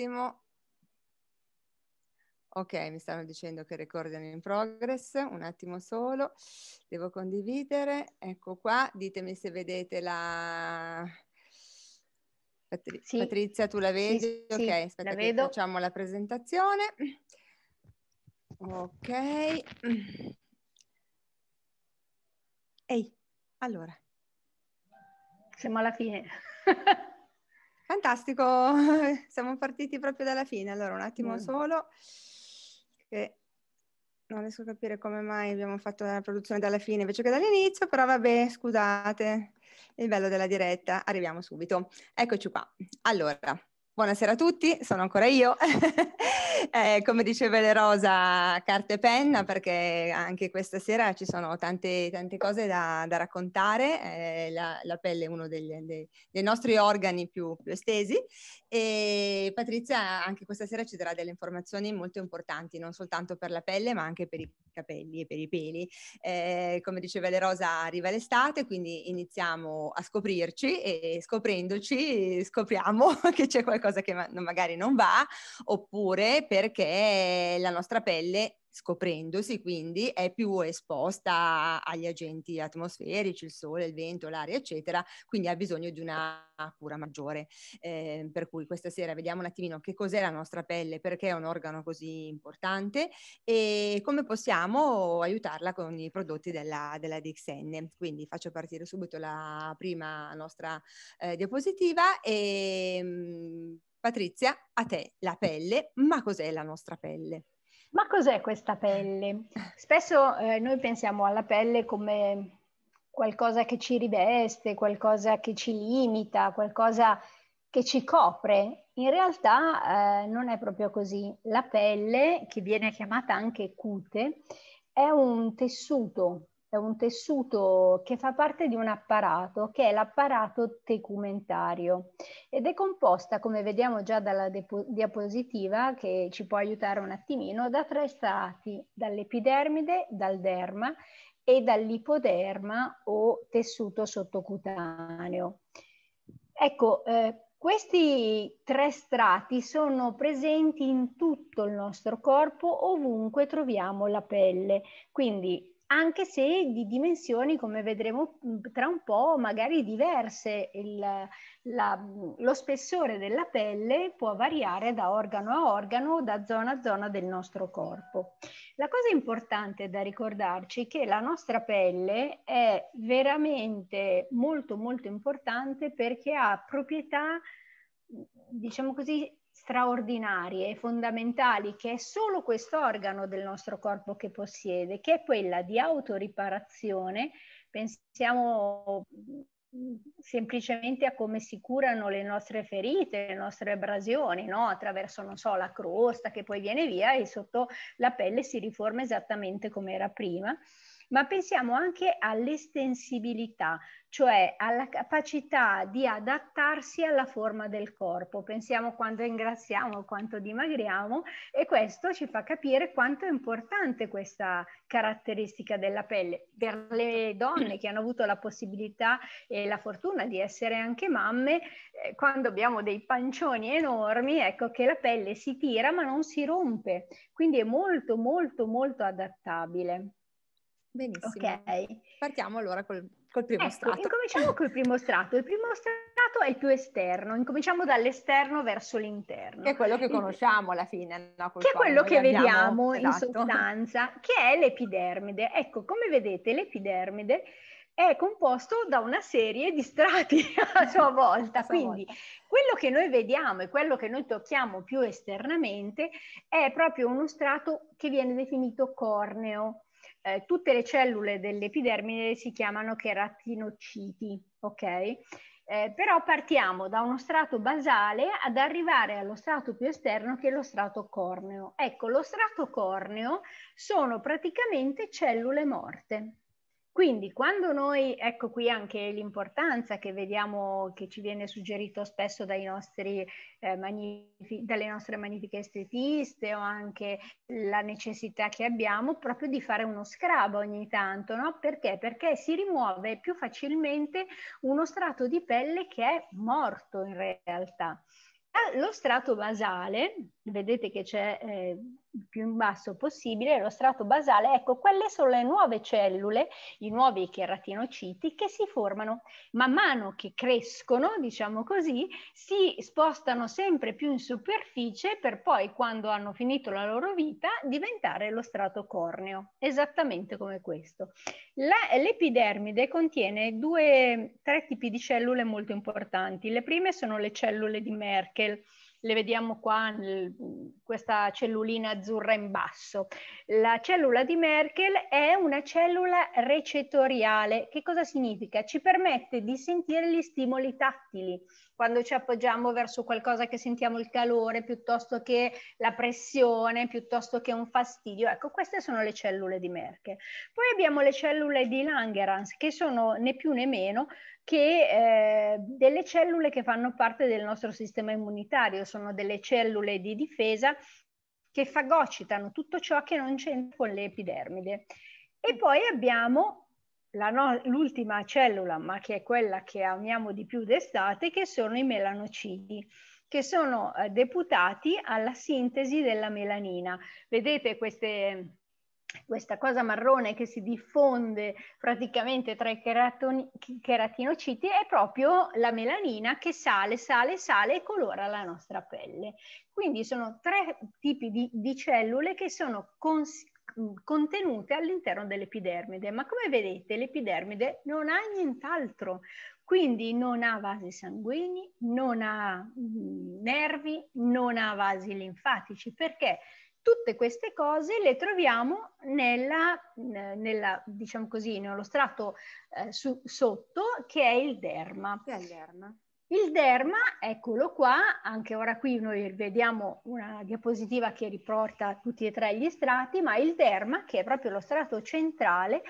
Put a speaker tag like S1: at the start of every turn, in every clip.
S1: attimo. Ok, mi stanno dicendo che recordano in progress, un attimo solo, devo condividere, ecco qua, ditemi se vedete la... Patri... Sì. Patrizia, tu la vedi? Sì, ok, sì, aspetta la vedo. facciamo la presentazione. Ok. Ehi, allora. Siamo alla fine. Fantastico, siamo partiti proprio dalla fine, allora un attimo mm. solo, che non riesco a capire come mai abbiamo fatto la produzione dalla fine invece che dall'inizio, però vabbè, scusate, il bello della diretta, arriviamo subito. Eccoci qua. Allora, buonasera a tutti, sono ancora io eh, come diceva Le Rosa, carta e penna, mm. perché anche questa sera ci sono tante, tante cose da, da raccontare. Eh, la, la, pelle è uno degli, dei, dei, nostri organi più, più, estesi. E Patrizia anche questa sera ci darà delle informazioni molto importanti, non soltanto per la pelle, ma anche per i capelli e per i peli. Eh, come diceva Le Rosa, arriva l'estate, quindi iniziamo a scoprirci e scoprendoci scopriamo che c'è qualcosa che ma magari non va, oppure per perché la nostra pelle, scoprendosi quindi, è più esposta agli agenti atmosferici, il sole, il vento, l'aria, eccetera, quindi ha bisogno di una cura maggiore. Eh, per cui questa sera vediamo un attimino che cos'è la nostra pelle, perché è un organo così importante e come possiamo aiutarla con i prodotti della, della DXN. Quindi faccio partire subito la prima nostra eh, diapositiva e mm, Patrizia, a te la pelle,
S2: ma cos'è la nostra pelle? Ma cos'è questa pelle? Spesso eh, noi pensiamo alla pelle come qualcosa che ci riveste, qualcosa che ci limita, qualcosa che ci copre. In realtà eh, non è proprio così. La pelle, che viene chiamata anche cute, è un tessuto è un tessuto che fa parte di un apparato che è l'apparato tecumentario ed è composta, come vediamo già dalla diapositiva che ci può aiutare un attimino, da tre strati, dall'epidermide, dal derma e dall'ipoderma o tessuto sottocutaneo. Ecco, eh, questi tre strati sono presenti in tutto il nostro corpo, ovunque troviamo la pelle, quindi anche se di dimensioni, come vedremo mm, tra un po', magari diverse. Il, la, mm, lo spessore della pelle può variare da organo a organo, da zona a zona del nostro corpo. La cosa importante da ricordarci è che la nostra pelle è veramente molto molto importante perché ha proprietà, mm, diciamo così, straordinarie e fondamentali che è solo questo organo del nostro corpo che possiede, che è quella di autoriparazione. Pensiamo mm, semplicemente a come si curano le nostre ferite, le nostre abrasioni, no? attraverso, non so, la crosta che poi viene via e sotto la pelle si riforma esattamente come era prima ma pensiamo anche all'estensibilità, cioè alla capacità di adattarsi alla forma del corpo. Pensiamo quando ingrassiamo, quanto dimagriamo e questo ci fa capire quanto è importante questa caratteristica della pelle. Per le donne che hanno avuto la possibilità e la fortuna di essere anche mamme, eh, quando abbiamo dei pancioni enormi, ecco che la pelle si tira ma non si rompe, quindi è molto molto molto adattabile. Benissimo. Okay. Partiamo allora col, col primo ecco, strato. Incominciamo col primo strato. Il primo strato è il più esterno, incominciamo dall'esterno verso l'interno. Che è quello che conosciamo alla fine. No? Che è quello che vediamo in esatto. sostanza, che è l'epidermide. Ecco, come vedete l'epidermide è composto da una serie di strati a sua volta. Quindi quello che noi vediamo e quello che noi tocchiamo più esternamente è proprio uno strato che viene definito corneo eh, tutte le cellule dell'epidermide si chiamano cheratinociti, ok? Eh, però partiamo da uno strato basale ad arrivare allo strato più esterno che è lo strato corneo. Ecco, lo strato corneo sono praticamente cellule morte. Quindi quando noi, ecco qui anche l'importanza che vediamo, che ci viene suggerito spesso nostri, eh, magnific- dalle nostre magnifiche estetiste o anche la necessità che abbiamo proprio di fare uno scrub ogni tanto, no? Perché? Perché si rimuove più facilmente uno strato di pelle che è morto in realtà. Lo strato basale, vedete che c'è... Eh, più in basso possibile lo strato basale, ecco, quelle sono le nuove cellule, i nuovi cheratinociti che si formano man mano che crescono, diciamo così, si spostano sempre più in superficie per poi quando hanno finito la loro vita diventare lo strato corneo, esattamente come questo. La, l'epidermide contiene due, tre tipi di cellule molto importanti. Le prime sono le cellule di Merkel, le vediamo qua, nel, questa cellulina azzurra in basso. La cellula di Merkel è una cellula recettoriale. Che cosa significa? Ci permette di sentire gli stimoli tattili quando ci appoggiamo verso qualcosa che sentiamo il calore, piuttosto che la pressione, piuttosto che un fastidio. Ecco, queste sono le cellule di Merkel. Poi abbiamo le cellule di Langerhans, che sono né più né meno che eh, delle cellule che fanno parte del nostro sistema immunitario, sono delle cellule di difesa che fagocitano tutto ciò che non c'entra con l'epidermide. E poi abbiamo no, l'ultima cellula, ma che è quella che amiamo di più d'estate, che sono i melanocidi che sono eh, deputati alla sintesi della melanina. Vedete queste, questa cosa marrone che si diffonde praticamente tra i keratoni, cheratinociti è proprio la melanina che sale, sale, sale e colora la nostra pelle. Quindi sono tre tipi di, di cellule che sono cons- contenute all'interno dell'epidermide, ma come vedete l'epidermide non ha nient'altro, quindi non ha vasi sanguigni, non ha nervi, non ha vasi linfatici, perché tutte queste cose le troviamo nella, nella, diciamo così, nello strato eh, su, sotto che è il derma. Che è il derma. Il derma, eccolo qua, anche ora qui noi vediamo una diapositiva che riporta tutti e tre gli strati, ma il derma, che è proprio lo strato centrale,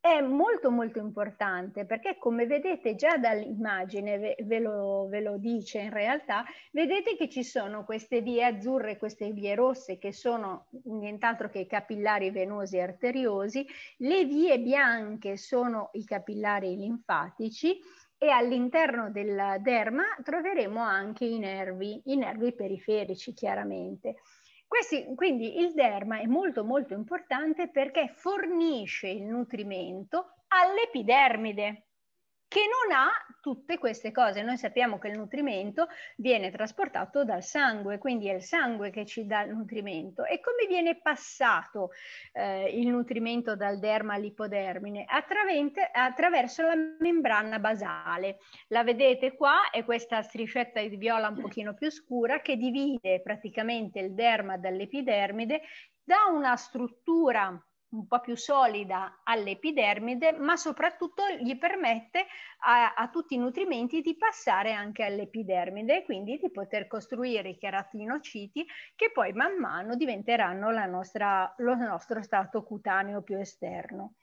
S2: è molto molto importante perché come vedete già dall'immagine, ve, ve, lo, ve lo dice in realtà, vedete che ci sono queste vie azzurre, queste vie rosse che sono nient'altro che i capillari venosi e arteriosi, le vie bianche sono i capillari linfatici, e all'interno del derma troveremo anche i nervi, i nervi periferici chiaramente. Questi, quindi il derma è molto molto importante perché fornisce il nutrimento all'epidermide, che non ha tutte queste cose. Noi sappiamo che il nutrimento viene trasportato dal sangue, quindi è il sangue che ci dà il nutrimento. E come viene passato eh, il nutrimento dal derma all'ipodermine? attraverso la membrana basale. La vedete qua, è questa striscetta di viola un pochino più scura che divide praticamente il derma dall'epidermide da una struttura un po' più solida all'epidermide, ma soprattutto gli permette a, a tutti i nutrimenti di passare anche all'epidermide e quindi di poter costruire i cheratinociti che poi man mano diventeranno nostra, lo nostro stato cutaneo più esterno.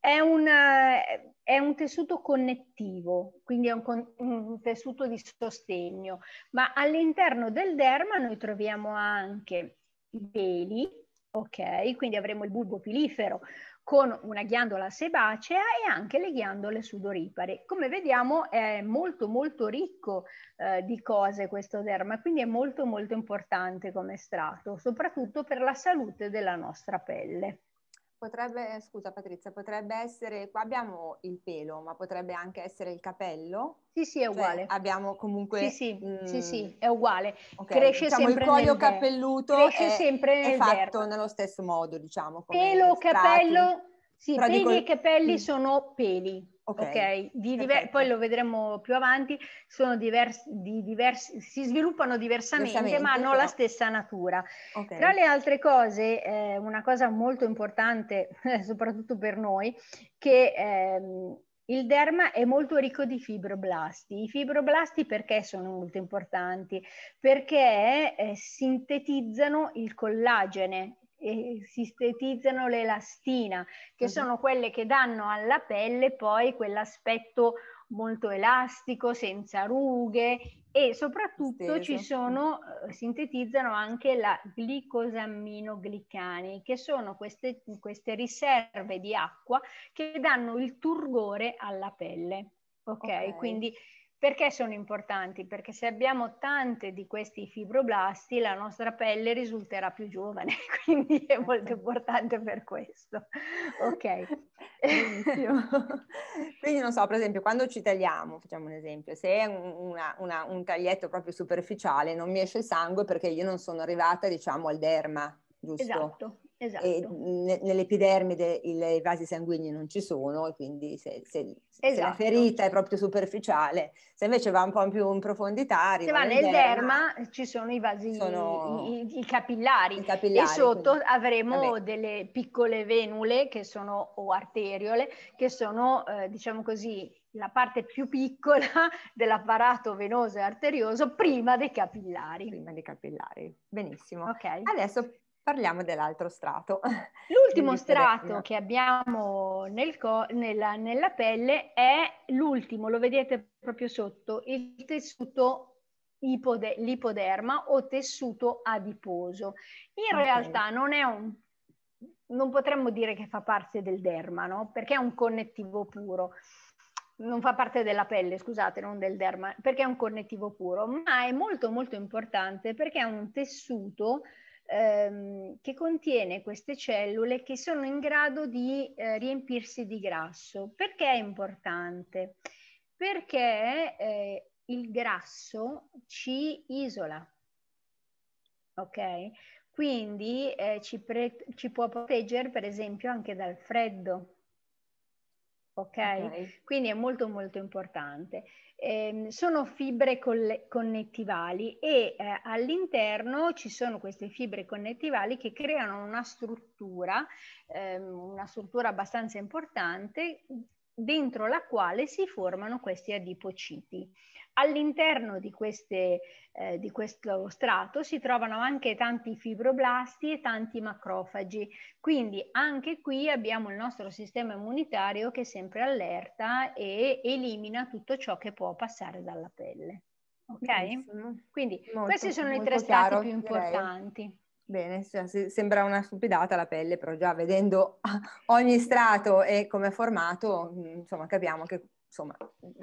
S2: È un, è un, tessuto connettivo, quindi è un, un tessuto di sostegno, ma all'interno del derma noi troviamo anche i peli, Ok, quindi avremo il bulbo pilifero con una ghiandola sebacea e anche le ghiandole sudoripare. Come vediamo è molto molto ricco eh, di cose questo derma, quindi è molto molto importante come strato, soprattutto per la salute della nostra pelle.
S3: Potrebbe,
S1: eh, scusa Patrizia, potrebbe essere, qua abbiamo il pelo, ma potrebbe anche essere il capello. Sì, sì, è cioè, uguale. Cioè, abbiamo comunque... Sì, sì, mh, sì, sì, mm, è uguale. Okay. Cresce diciamo, sempre il cuoio capelluto cresce è, sempre nel è fatto verde. nello stesso modo, diciamo. Pelo, strati. capello, sì, Però peli dico... e capelli mm.
S2: sono peli ok? okay? Diver- poi lo vedremo più avanti, divers- di divers- si sviluppano diversamente, diversamente ma hanno però. la stessa natura. Okay. Tra le altre cose, eh, una cosa molto importante, soprattutto per noi, che... Ehm, il derma è molto ricco di fibroblasti. I fibroblasti perché sono molto importanti? Perché eh, sintetizzano il collagene e sintetizzano l'elastina, che uh-huh. sono quelle che danno alla pelle poi quell'aspetto molto elastico, senza rughe e soprattutto Steso. ci sono, eh, sintetizzano anche la glicosaminoglicani, che sono queste, queste riserve di acqua che danno il turgore alla pelle. Ok, quindi perché sono importanti? Perché se abbiamo tante di questi fibroblasti, la nostra pelle risulterà più giovane, quindi è molto certo. importante per questo. Ok. quindi non so, per esempio, quando ci tagliamo, facciamo
S1: un esempio, se è una, una, un taglietto proprio superficiale non mi esce il sangue perché io non sono arrivata, diciamo, al derma, giusto? Esatto. Esatto. E n- nell'epidermide i vasi sanguigni non ci sono e quindi se, se, esatto. se, la esatto. ferita è proprio superficiale, se invece va un po' più in profondità... Se va nel derma,
S2: derma, ci sono i vasi, sono... I, i, capillari. I, capillari, e sotto quindi... avremo Vabbè. delle piccole venule che sono, o arteriole che sono, eh, diciamo così, la parte più piccola dell'apparato venoso e arterioso prima dei capillari. Prima dei capillari, benissimo. Okay. Adesso parliamo dell'altro strato. L'ultimo strato che abbiamo nel co- nella, nella pelle è l'ultimo, lo vedete proprio sotto, il tessuto ipode- l'ipoderma o tessuto adiposo. In okay. realtà non è un non potremmo dire che fa parte del derma, no? Perché è un connettivo puro. Non fa parte della pelle, scusate, non del derma, perché è un connettivo puro, ma è molto molto importante perché è un tessuto ehm, che contiene queste cellule che sono in grado di eh, riempirsi di grasso. Perché è importante? Perché eh, il grasso ci isola, ok? Quindi eh, ci, ci può proteggere per esempio anche dal freddo, Okay? ok? Quindi è molto molto importante. Ehm, sono fibre connettivali e eh, all'interno ci sono queste fibre connettivali che creano una struttura, ehm, una struttura abbastanza importante, dentro la quale si formano questi adipociti. All'interno di, eh, di, questo strato si trovano anche tanti fibroblasti e tanti macrofagi, quindi anche qui abbiamo il nostro sistema immunitario che è sempre allerta e elimina tutto ciò che può passare dalla pelle. Ok? Benissimo. Quindi molto, questi sono i tre strati più importanti. Direi.
S1: Bene, sembra una stupidata la pelle, però già vedendo ogni strato e come è formato, mm, insomma, capiamo che insomma,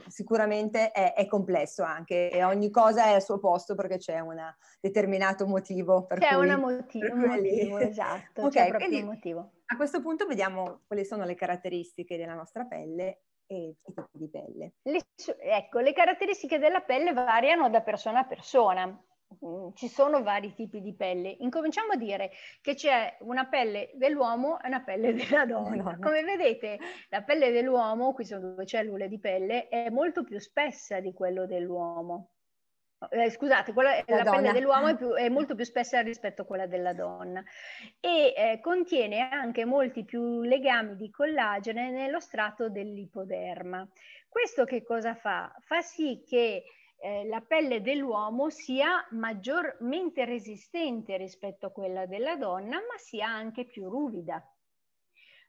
S1: sicuramente è, è, complesso anche e ogni cosa è al suo posto perché c'è un determinato motivo. Per c'è cui, una motiv- per un motivo, esatto, okay, quindi, motivo. A questo punto vediamo quali sono le caratteristiche della nostra pelle e i tipi di pelle.
S2: Le, ecco, le caratteristiche della pelle variano da persona a persona Mm, ci sono vari tipi di pelle. Incominciamo a dire che c'è una pelle dell'uomo e una pelle della donna. Come vedete, la pelle dell'uomo, qui sono due cellule di pelle, è molto più spessa di quello dell'uomo. Eh, scusate, quella, la, la pelle dell'uomo è, più, è, molto più spessa rispetto a quella della donna e eh, contiene anche molti più legami di collagene nello strato dell'ipoderma. Questo che cosa fa? Fa sì che eh, la pelle dell'uomo sia maggiormente resistente rispetto a quella della donna, ma sia anche più ruvida.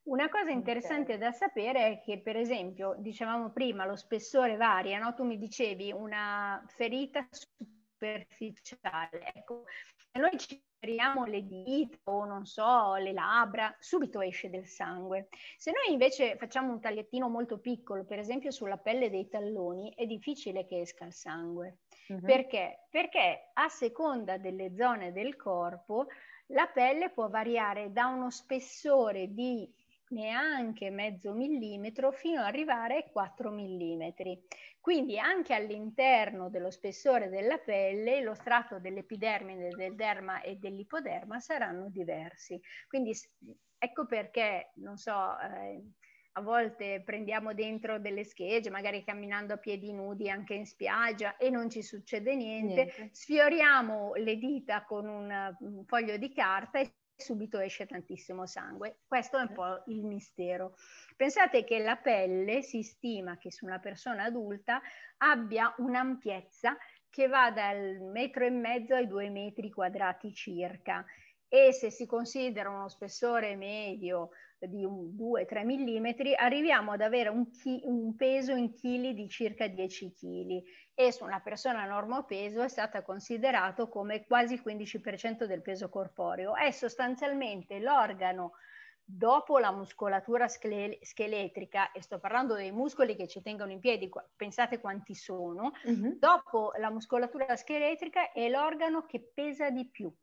S2: Una cosa interessante da sapere è che, per esempio, dicevamo prima, lo spessore varia, no? tu mi dicevi una ferita superficiale, ecco, se noi ci tiriamo le dita o non so, le labbra, subito esce del sangue. Se noi invece facciamo un tagliettino molto piccolo, per esempio sulla pelle dei talloni, è difficile che esca il sangue. Mm-hmm. Perché? Perché a seconda delle zone del corpo la pelle può variare da uno spessore di neanche mezzo millimetro fino ad arrivare ai 4 millimetri. Quindi anche all'interno dello spessore della pelle lo strato dell'epidermide, del derma e dell'ipoderma saranno diversi. Quindi ecco perché, non so, eh, a volte prendiamo dentro delle schegge, magari camminando a piedi nudi anche in spiaggia e non ci succede niente, niente. sfioriamo le dita con un, un foglio di carta e subito esce tantissimo sangue. Questo è un eh. po' il mistero. Pensate che la pelle si stima che su una persona adulta abbia un'ampiezza che va dal metro e mezzo ai due metri quadrati circa e se si considera uno spessore medio di 2-3 mm, arriviamo ad avere un, chi, un peso in chili di circa 10 kg e su una persona normopeso è stata considerato come quasi il 15% del peso corporeo. È sostanzialmente l'organo dopo la muscolatura scele- scheletrica, e sto parlando dei muscoli che ci tengono in piedi, pensate quanti sono, mm-hmm. dopo la muscolatura scheletrica è l'organo che pesa di più.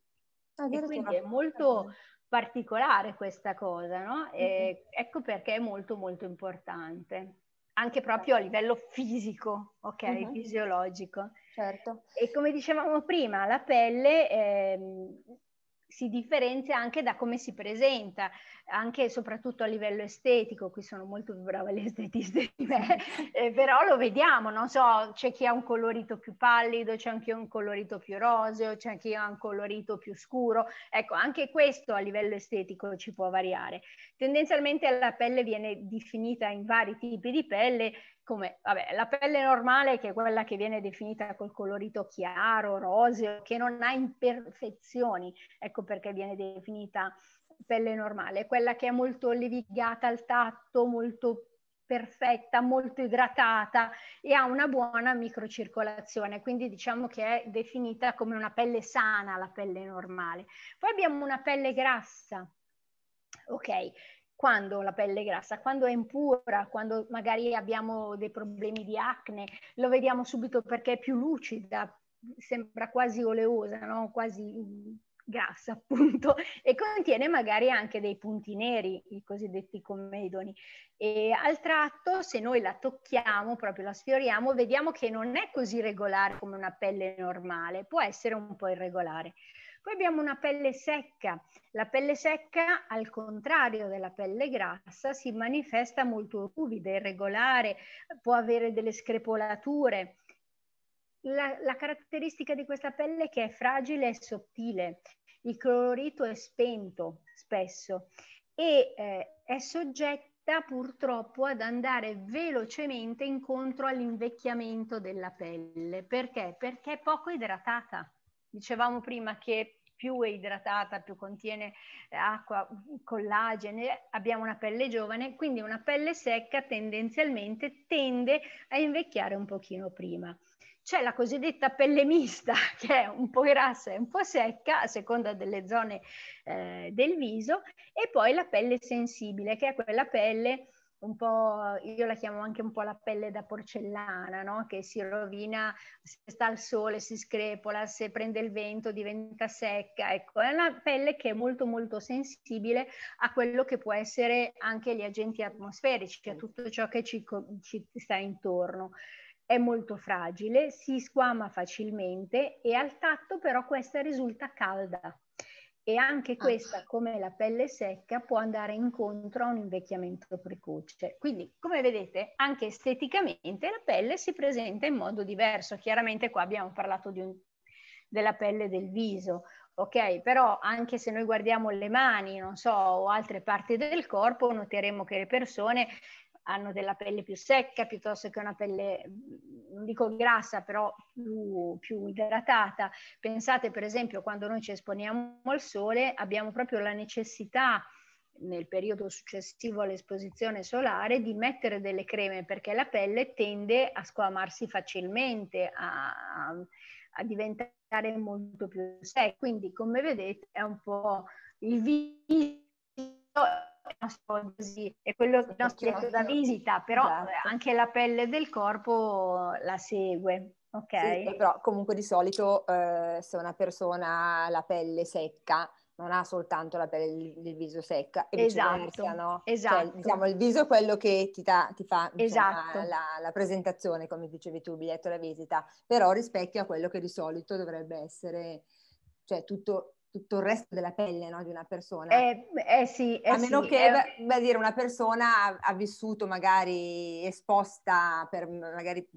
S2: Ah, e quindi è molto, particolare questa cosa, no? E mm-hmm. ecco perché è molto molto importante, anche certo. proprio a livello fisico, ok, uh-huh. fisiologico. Certo. E come dicevamo prima, la pelle eh, si differenzia anche da come si presenta, anche e soprattutto a livello estetico, qui sono molto più brava gli estetisti di me, eh, però lo vediamo, non so, c'è chi ha un colorito più pallido, c'è anche un colorito più roseo, c'è chi ha un colorito più scuro, ecco, anche questo a livello estetico ci può variare. Tendenzialmente la pelle viene definita in vari tipi di pelle come vabbè, la pelle normale che è quella che viene definita col colorito chiaro, roseo, che non ha imperfezioni, ecco perché viene definita pelle normale, quella che è molto levigata al tatto, molto perfetta, molto idratata e ha una buona microcircolazione, quindi diciamo che è definita come una pelle sana la pelle normale. Poi abbiamo una pelle grassa, ok, quando la pelle è grassa, quando è impura, quando magari abbiamo dei problemi di acne, lo vediamo subito perché è più lucida, sembra quasi oleosa, no? quasi mm, grassa appunto e contiene magari anche dei punti neri, i cosiddetti commedoni. E al tratto, se noi la tocchiamo, proprio la sfioriamo, vediamo che non è così regolare come una pelle normale, può essere un po' irregolare. Poi abbiamo una pelle secca. La pelle secca, al contrario della pelle grassa, si manifesta molto ruvida, irregolare, può avere delle screpolature. La, la caratteristica di questa pelle è che è fragile e sottile, il colorito è spento spesso e eh, è soggetta purtroppo ad andare velocemente incontro all'invecchiamento della pelle. Perché? Perché è poco idratata. Dicevamo prima che più è idratata, più contiene eh, acqua, collagene, abbiamo una pelle giovane, quindi una pelle secca tendenzialmente tende a invecchiare un pochino prima. C'è la cosiddetta pelle mista, che è un po' grassa e un po' secca, a seconda delle zone eh, del viso, e poi la pelle sensibile, che è quella pelle un po', io la chiamo anche un po' la pelle da porcellana, no? che si rovina se sta al sole, si screpola, se prende il vento diventa secca. Ecco, è una pelle che è molto molto sensibile a quello che può essere anche gli agenti atmosferici, a tutto ciò che ci, ci sta intorno. È molto fragile, si squama facilmente e al tatto però questa risulta calda e anche ah. questa, come la pelle secca, può andare incontro a un invecchiamento precoce. Quindi, come vedete, anche esteticamente la pelle si presenta in modo diverso. Chiaramente qua abbiamo parlato un, della pelle del viso, ok? Però anche se noi guardiamo le mani, non so, o altre parti del corpo, noteremo che le persone hanno della pelle più secca piuttosto che una pelle, non dico grassa, però più, più, idratata. Pensate per esempio quando noi ci esponiamo al sole abbiamo proprio la necessità nel periodo successivo all'esposizione solare di mettere delle creme perché la pelle tende a squamarsi facilmente, a, a diventare molto più secca. Quindi come vedete è un po' il viso è quello il nostro letto da visita, però eh, esatto. anche la pelle del corpo la
S1: segue.
S2: Ok. Sì, però
S1: comunque di solito eh, se una persona ha la pelle secca non ha soltanto la pelle del viso secca e esatto, no? Cioè, esatto. Cioè, diciamo il viso è quello che ti, ta, ti fa diciamo, esatto. la, la, presentazione come dicevi tu, il biglietto alla visita però rispecchia quello che di solito dovrebbe essere cioè tutto tutto il resto della pelle no, di una persona. Eh, eh sì, eh a meno sì, che eh... beh, dire, una persona ha, ha, vissuto magari esposta per magari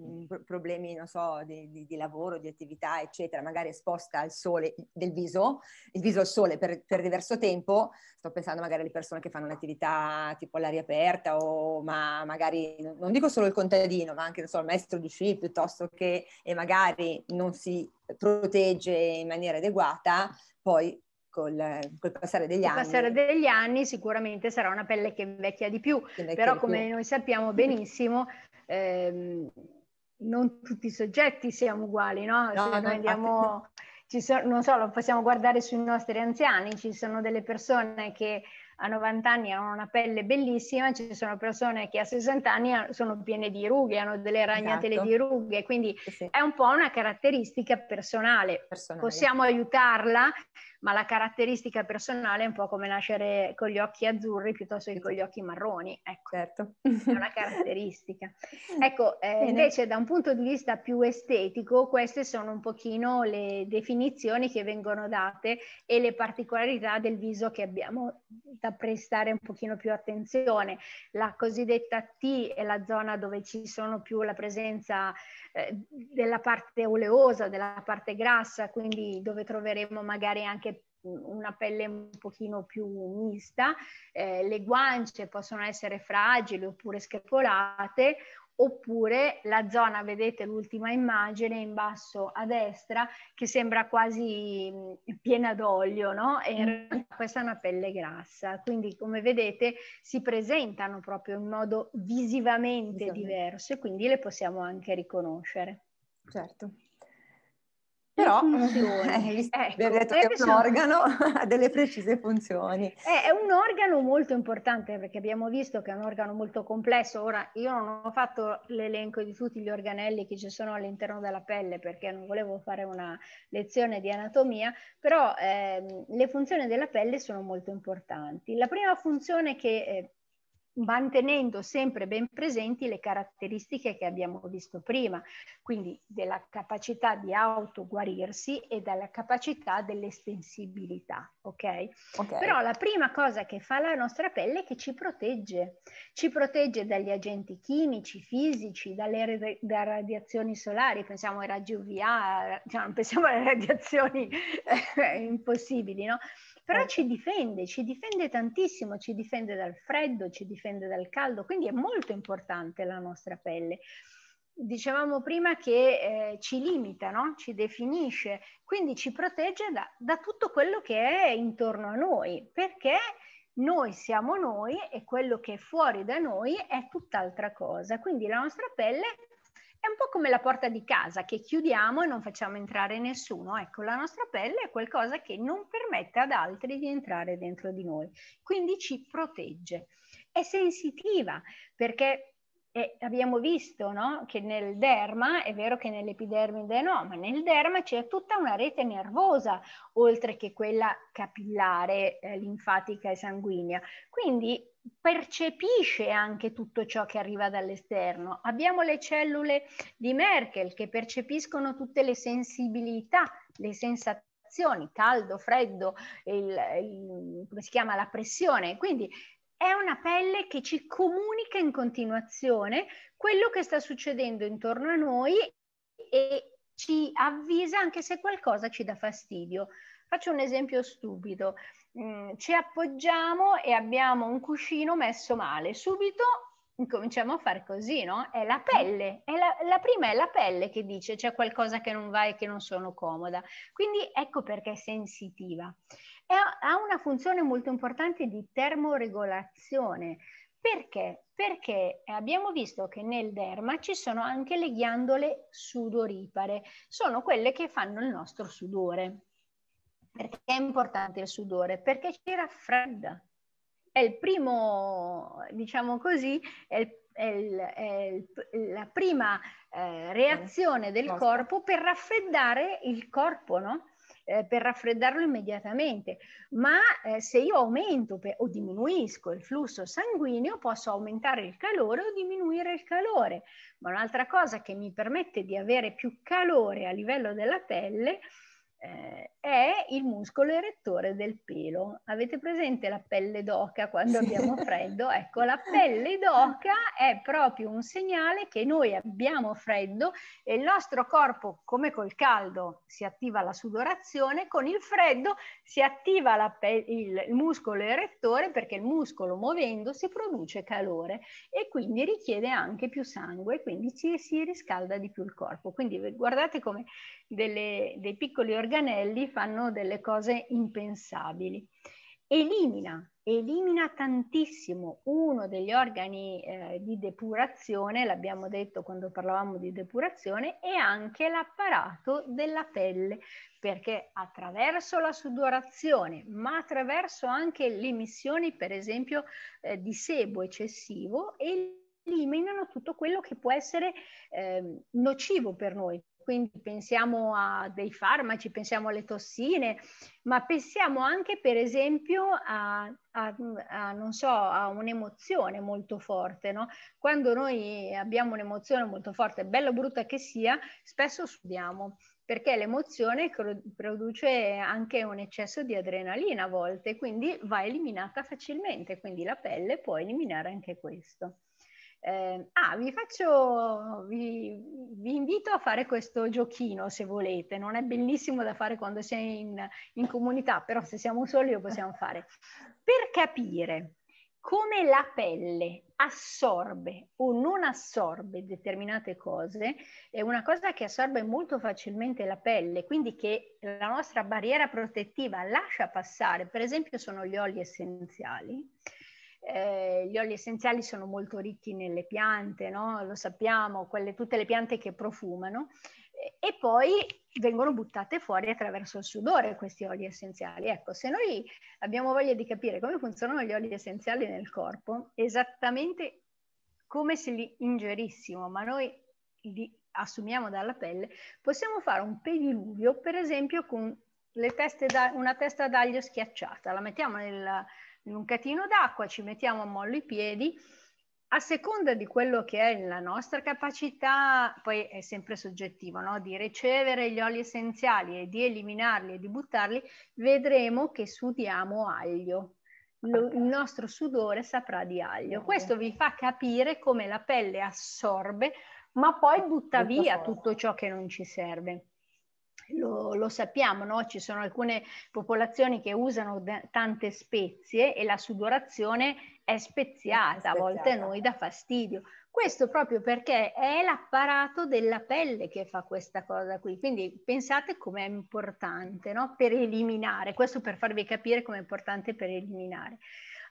S1: problemi, non so, di, di, di, lavoro, di attività, eccetera, magari esposta al sole del viso, il viso al sole per, per diverso tempo. Sto pensando magari alle persone che fanno un'attività tipo all'aria aperta o ma magari, non dico solo il contadino, ma anche so, il maestro di sci piuttosto che e magari non si protegge in maniera adeguata poi col, col passare degli anni. Col passare
S2: degli anni sicuramente sarà una pelle che invecchia di più, però come più. noi sappiamo benissimo ehm, non tutti i soggetti siamo uguali, no? no Se noi andiamo... Sono, non so, lo possiamo guardare sui nostri anziani, ci sono delle persone che a 90 anni hanno una pelle bellissima, ci sono persone che a 60 anni sono piene di rughe, hanno delle ragnatele esatto. di rughe, quindi sì, è un po' una caratteristica personale. personale. Possiamo aiutarla, ma la caratteristica personale è un po' come nascere con gli occhi azzurri piuttosto che con gli occhi marroni, ecco. Certo. È una caratteristica. Ecco, eh, invece da un punto di vista più estetico, queste sono un pochino le definizioni che vengono date e le particolarità del viso che abbiamo da prestare un pochino più attenzione. La cosiddetta T è la zona dove ci sono più la presenza eh, della parte oleosa, della parte grassa, quindi dove troveremo magari anche una pelle un pochino più mista, eh, le guance possono essere fragili oppure screpolate oppure la zona, vedete l'ultima immagine in basso a destra, che sembra quasi piena d'olio, no? E in mm. realtà questa è una pelle grassa. Quindi, come vedete, si presentano proprio in modo visivamente, visivamente. diverso e quindi le possiamo anche riconoscere. Certo però eh, abbiamo ecco. detto eh, che è un organo
S1: ha delle precise funzioni.
S2: È, un organo molto importante perché abbiamo visto che è un organo molto complesso. Ora io non ho fatto l'elenco di tutti gli organelli che ci sono all'interno della pelle perché non volevo fare una lezione di anatomia, però eh, le funzioni della pelle sono molto importanti. La prima funzione che eh, mantenendo sempre ben presenti le caratteristiche che abbiamo visto prima, quindi della capacità di autoguarirsi e della capacità dell'estensibilità, okay? ok? Però la prima cosa che fa la nostra pelle è che ci protegge, ci protegge dagli agenti chimici, fisici, dalle da radiazioni solari, pensiamo ai raggi UVA, cioè non pensiamo alle radiazioni eh, impossibili, no? però eh. ci difende, ci difende tantissimo, ci difende dal freddo, ci difende dal caldo, quindi è molto importante la nostra pelle. Dicevamo prima che eh, ci limita, no? ci definisce, quindi ci protegge da, da tutto quello che è intorno a noi, perché noi siamo noi e quello che è fuori da noi è tutt'altra cosa. Quindi la nostra pelle è un po' come la porta di casa che chiudiamo e non facciamo entrare nessuno. Ecco, la nostra pelle è qualcosa che non permette ad altri di entrare dentro di noi, quindi ci protegge. È sensitiva perché e abbiamo visto no? che nel derma, è vero che nell'epidermide no, ma nel derma c'è tutta una rete nervosa, oltre che quella capillare, eh, linfatica e sanguigna. Quindi percepisce anche tutto ciò che arriva dall'esterno. Abbiamo le cellule di Merkel che percepiscono tutte le sensibilità, le sensazioni caldo, freddo, il, il, come si chiama, la pressione. Quindi è una pelle che ci comunica in continuazione quello che sta succedendo intorno a noi e ci avvisa anche se qualcosa ci dà fastidio. Faccio un esempio stupido. Mm, ci appoggiamo e abbiamo un cuscino messo male. Subito cominciamo a fare così, no? È la pelle, è la, la, prima è la pelle che dice c'è qualcosa che non va e che non sono comoda. Quindi ecco perché è sensitiva ha una funzione molto importante di termoregolazione. Perché? Perché eh, abbiamo visto che nel derma ci sono anche le ghiandole sudoripare, sono quelle che fanno il nostro sudore. Perché è importante il sudore? Perché ci raffredda. È il primo, diciamo così, è, il, è, il, è il, la prima eh, reazione del corpo per raffreddare il corpo, no? eh, per raffreddarlo immediatamente, ma eh, se io aumento per, o diminuisco il flusso sanguigno posso aumentare il calore o diminuire il calore, ma un'altra cosa che mi permette di avere più calore a livello della pelle è eh, è il muscolo erettore del pelo. Avete presente la pelle d'oca quando sì. abbiamo freddo? Ecco, la pelle d'oca è proprio un segnale che noi abbiamo freddo e il nostro corpo, come col caldo, si attiva la sudorazione, con il freddo si attiva pe- il, il muscolo erettore perché il muscolo muovendosi produce calore e quindi richiede anche più sangue, quindi ci, si riscalda di più il corpo. Quindi guardate come delle, dei piccoli organelli fanno delle cose impensabili. Elimina, elimina tantissimo uno degli organi eh, di depurazione, l'abbiamo detto quando parlavamo di depurazione, e anche l'apparato della pelle, perché attraverso la sudorazione, ma attraverso anche le emissioni, per esempio, eh, di sebo eccessivo, eliminano tutto quello che può essere eh, nocivo per noi, quindi pensiamo a dei farmaci, pensiamo alle tossine, ma pensiamo anche per esempio a, a, a non so, a un'emozione molto forte. No? Quando noi abbiamo un'emozione molto forte, bella o brutta che sia, spesso sudiamo perché l'emozione produce anche un eccesso di adrenalina a volte, quindi va eliminata facilmente, quindi la pelle può eliminare anche questo. Eh, ah, vi faccio, vi, vi, invito a fare questo giochino se volete, non è bellissimo da fare quando si è in, in comunità, però se siamo soli lo possiamo fare. Per capire come la pelle assorbe o non assorbe determinate cose, è una cosa che assorbe molto facilmente la pelle, quindi che la nostra barriera protettiva lascia passare, per esempio sono gli oli essenziali eh, gli oli essenziali sono molto ricchi nelle piante, no? lo sappiamo, quelle, tutte le piante che profumano, e poi vengono buttate fuori attraverso il sudore questi oli essenziali. Ecco, se noi abbiamo voglia di capire come funzionano gli oli essenziali nel corpo, esattamente come se li ingerissimo, ma noi li assumiamo dalla pelle, possiamo fare un pediluvio, per esempio, con teste da, una testa d'aglio schiacciata. La mettiamo nel, in un catino d'acqua, ci mettiamo a mollo i piedi, a seconda di quello che è la nostra capacità, poi è sempre soggettivo, no? di ricevere gli oli essenziali e di eliminarli e di buttarli, vedremo che sudiamo aglio. Lo, il nostro sudore saprà di aglio. Questo vi fa capire come la pelle assorbe, ma poi butta, butta via fuori. tutto ciò che non ci serve lo, lo, sappiamo, no? ci sono alcune popolazioni che usano de- tante spezie e la sudorazione è speziata, è speziata, a volte noi dà fastidio. Questo proprio perché è l'apparato della pelle che fa questa cosa qui, quindi pensate com'è importante no? per eliminare, questo per farvi capire com'è importante per eliminare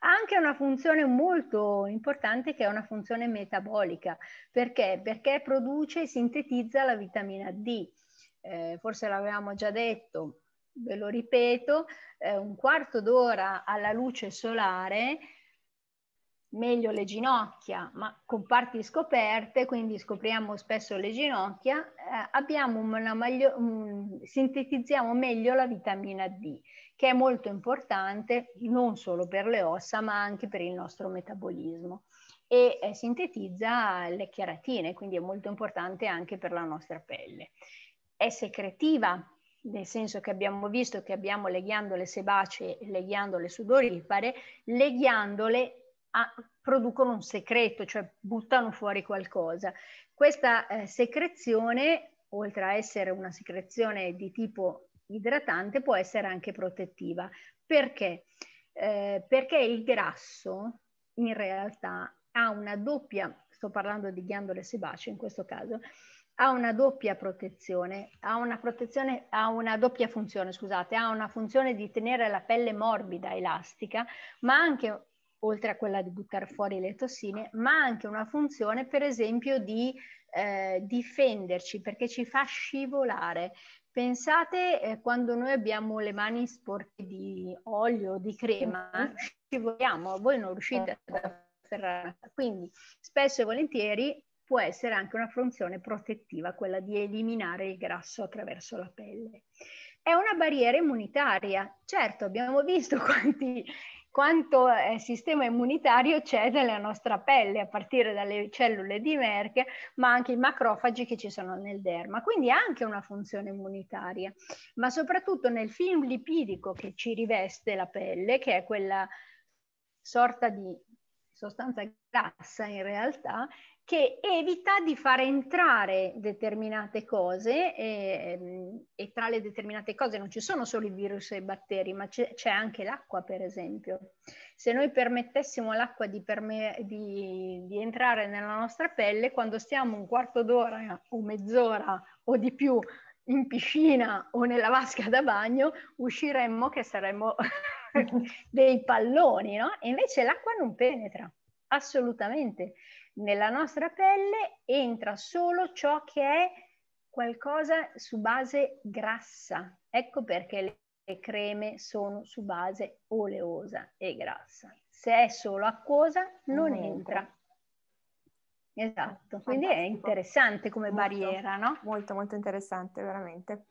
S2: ha anche una funzione molto importante che è una funzione metabolica. Perché? Perché produce e sintetizza la vitamina D eh, forse l'avevamo già detto, ve lo ripeto, eh, un quarto d'ora alla luce solare, meglio le ginocchia, ma con parti scoperte, quindi scopriamo spesso le ginocchia, eh, maglio, mh, sintetizziamo meglio la vitamina D, che è molto importante non solo per le ossa, ma anche per il nostro metabolismo e eh, sintetizza le cheratine, quindi è molto importante anche per la nostra pelle è secretiva, nel senso che abbiamo visto che abbiamo le ghiandole sebacee e le ghiandole sudorifere, le ghiandole a, ah, producono un secreto, cioè buttano fuori qualcosa. Questa eh, secrezione, oltre a essere una secrezione di tipo idratante, può essere anche protettiva. Perché? Eh, perché il grasso in realtà ha una doppia, sto parlando di ghiandole sebacee in questo caso, ha una doppia protezione, ha una, protezione, ha una doppia funzione, scusate, ha una funzione di tenere la pelle morbida, elastica, ma anche oltre a quella di buttare fuori le tossine, ma anche una funzione, per esempio, di eh, difenderci perché ci fa scivolare. Pensate eh, quando noi abbiamo le mani sporche di olio, di crema, scivoliamo, voi non riuscite ad certo. afferrare. Quindi spesso e volentieri può essere anche una funzione protettiva, quella di eliminare il grasso attraverso la pelle. È una barriera immunitaria, certo abbiamo visto quanti, quanto eh, sistema immunitario c'è nella nostra pelle, a partire dalle cellule di Merck, ma anche i macrofagi che ci sono nel derma, quindi ha anche una funzione immunitaria, ma soprattutto nel film lipidico che ci riveste la pelle, che è quella sorta di sostanza grassa in realtà che evita di far entrare determinate cose e, ehm, e, tra le determinate cose non ci sono solo i virus e i batteri, ma c'è, c'è anche l'acqua, per esempio. Se noi permettessimo all'acqua di, perme- di, di entrare nella nostra pelle, quando stiamo un quarto d'ora o mezz'ora o di più in piscina o nella vasca da bagno, usciremmo che saremmo dei palloni, no? E invece l'acqua non penetra, assolutamente nella nostra pelle entra solo ciò che è qualcosa su base grassa. Ecco perché le creme sono su base oleosa e grassa. Se è solo acquosa non, non entra. entra. Esatto, Fantastico. quindi è interessante come molto, barriera, no? Molto, molto
S1: interessante, veramente.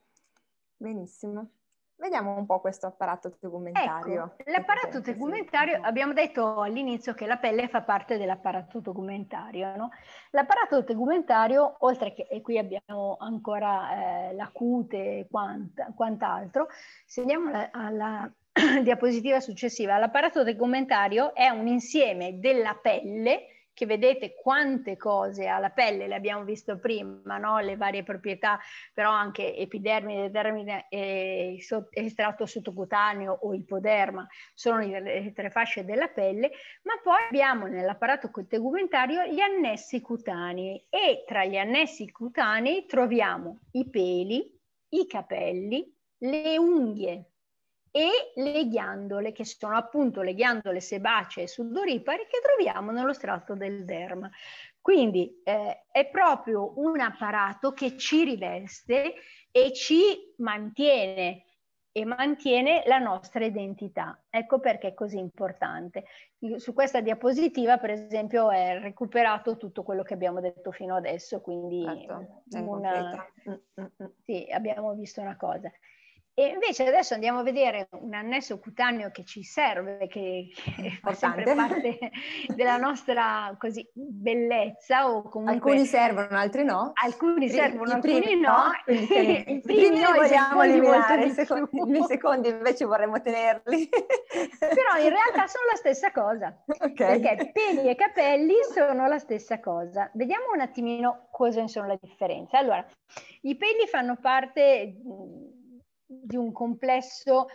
S1: Benissimo. Vediamo un po' questo apparato tegumentario. Ecco,
S2: l'apparato tegumentario, abbiamo detto all'inizio che la pelle fa parte dell'apparato tegumentario. No? L'apparato tegumentario, oltre che, e qui abbiamo ancora eh, la cute e quant, quant'altro, se andiamo alla, alla diapositiva successiva, l'apparato tegumentario è un insieme della pelle, che vedete quante cose alla pelle, le abbiamo visto prima, no? le varie proprietà, però anche epidermide, epidermide eh, estratto sottocutaneo o ipoderma, sono le tre fasce della pelle, ma poi abbiamo nell'apparato tegumentario gli annessi cutanei e tra gli annessi cutanei troviamo i peli, i capelli, le unghie, e le ghiandole, che sono appunto le ghiandole sebacee e sudoripari che troviamo nello strato del derma. Quindi eh, è proprio un apparato che ci riveste e ci mantiene e mantiene la nostra identità. Ecco perché è così importante. Su questa diapositiva, per esempio, è recuperato tutto quello che abbiamo detto fino adesso, quindi certo, una... Mm, mm, mm. sì, abbiamo visto una cosa. E invece adesso andiamo a vedere un annesso cutaneo che ci serve, che, che fa sempre parte della nostra così, bellezza. O comunque, alcuni servono,
S1: altri no. Alcuni servono, I alcuni no. no. I primi noi vogliamo eliminare, i secondi, secondi invece vorremmo tenerli.
S2: Però in realtà sono la stessa cosa, okay. perché peli e capelli sono la stessa cosa. Vediamo un attimino cosa sono le differenze. Allora, i peli fanno parte di un complesso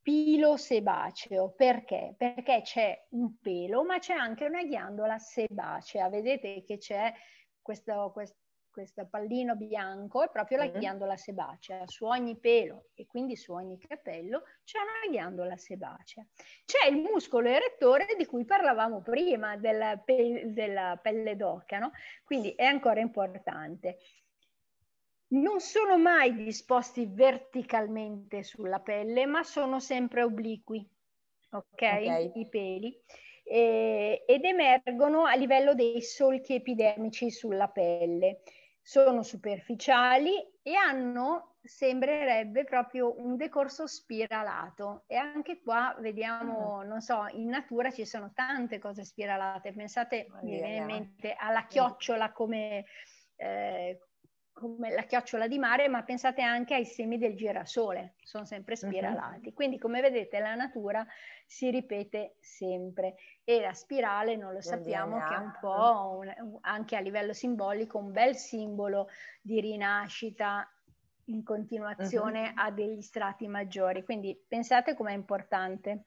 S2: pilo sebaceo. Perché? Perché c'è un pelo, ma c'è anche una ghiandola sebacea. Vedete che c'è questo, questo, questo pallino bianco, è proprio la mm ghiandola sebacea. Su ogni pelo e quindi su ogni capello c'è una ghiandola sebacea. C'è il muscolo erettore di cui parlavamo prima, della, pe- della pelle d'oca, no? Quindi è ancora importante non sono mai disposti verticalmente sulla pelle, ma sono sempre obliqui, ok? okay. I peli. Eh, ed emergono a livello dei solchi epidermici sulla pelle. Sono superficiali e hanno, sembrerebbe, proprio un decorso spiralato. E anche qua vediamo, ah. non so, in natura ci sono tante cose spiralate. Pensate, oh, mi viene in mente alla chiocciola come... Eh, come la chiocciola di mare, ma pensate anche ai semi del girasole, sono sempre mhm. spiralati. Uh-huh. Quindi come vedete la natura si ripete sempre e la spirale, non lo sappiamo, che è un po' un, anche a livello simbolico un bel simbolo di rinascita in continuazione uh-huh. a degli strati maggiori. Quindi pensate com'è importante.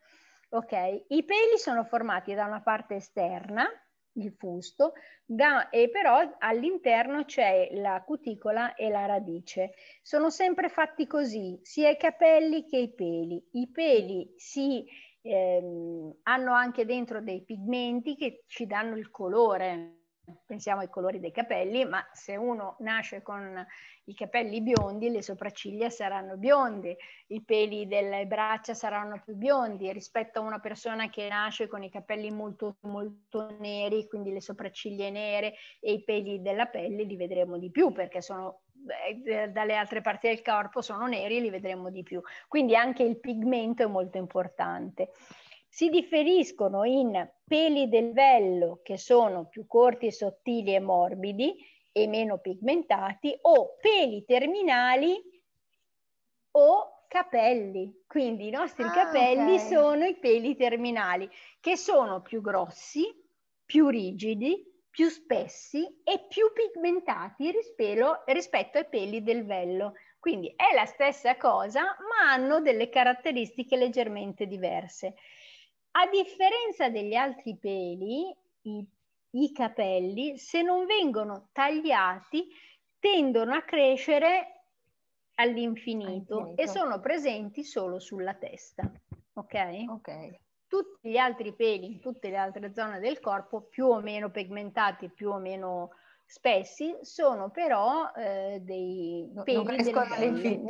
S2: Ok, i peli sono formati da una parte esterna, il fusto, da, e però all'interno c'è la cuticola e la radice. Sono sempre fatti così, sia i capelli che i peli. I peli si ehm, hanno anche dentro dei pigmenti che ci danno il colore, pensiamo ai colori dei capelli, ma se uno nasce con i capelli biondi, le sopracciglia saranno bionde, i peli delle braccia saranno più biondi rispetto a una persona che nasce con i capelli molto, molto neri, quindi le sopracciglia nere e i peli della pelle li vedremo di più perché sono eh, dalle altre parti del corpo sono neri, li vedremo di più. Quindi anche il pigmento è molto importante si differiscono in peli del vello che sono più corti, sottili e morbidi e meno pigmentati o peli terminali o capelli. Quindi i nostri ah, capelli okay. sono i peli terminali che sono più grossi, più rigidi, più spessi e più pigmentati rispetto, rispetto ai peli del vello. Quindi è la stessa cosa, ma hanno delle caratteristiche leggermente diverse. A differenza degli altri peli, i, i capelli, se non vengono tagliati, tendono a crescere all'infinito, all'infinito. e sono presenti solo sulla testa. Ok? Ok. Tutti gli altri peli in tutte le altre zone del corpo, più o meno pigmentati, più o meno spessi sono però eh, dei no, non, crescono non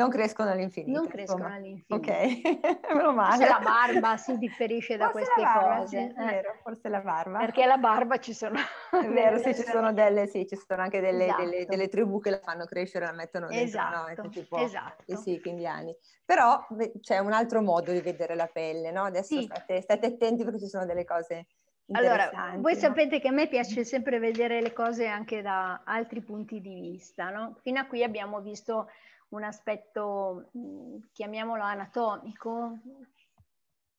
S1: crescono, all'infinito. Non crescono insomma. all'infinito. Ok,
S2: meno male. Forse la barba si differisce da queste barba, cose. Sì, eh. vero, forse la barba. Perché la barba ci sono...
S1: È vero, sì, ci sono, delle, sì, ci sono anche delle, esatto. delle, delle, tribù che la fanno crescere, la mettono dentro, esatto. no? tipo, esatto. Eh sì, quindi anni. Però c'è un altro modo di vedere la pelle, no? Adesso sì. state, state attenti perché ci sono delle cose allora, voi no?
S2: sapete che a me piace mm. sempre vedere le cose anche da altri punti di vista, no? Fino a qui abbiamo visto un aspetto, mm, chiamiamolo anatomico,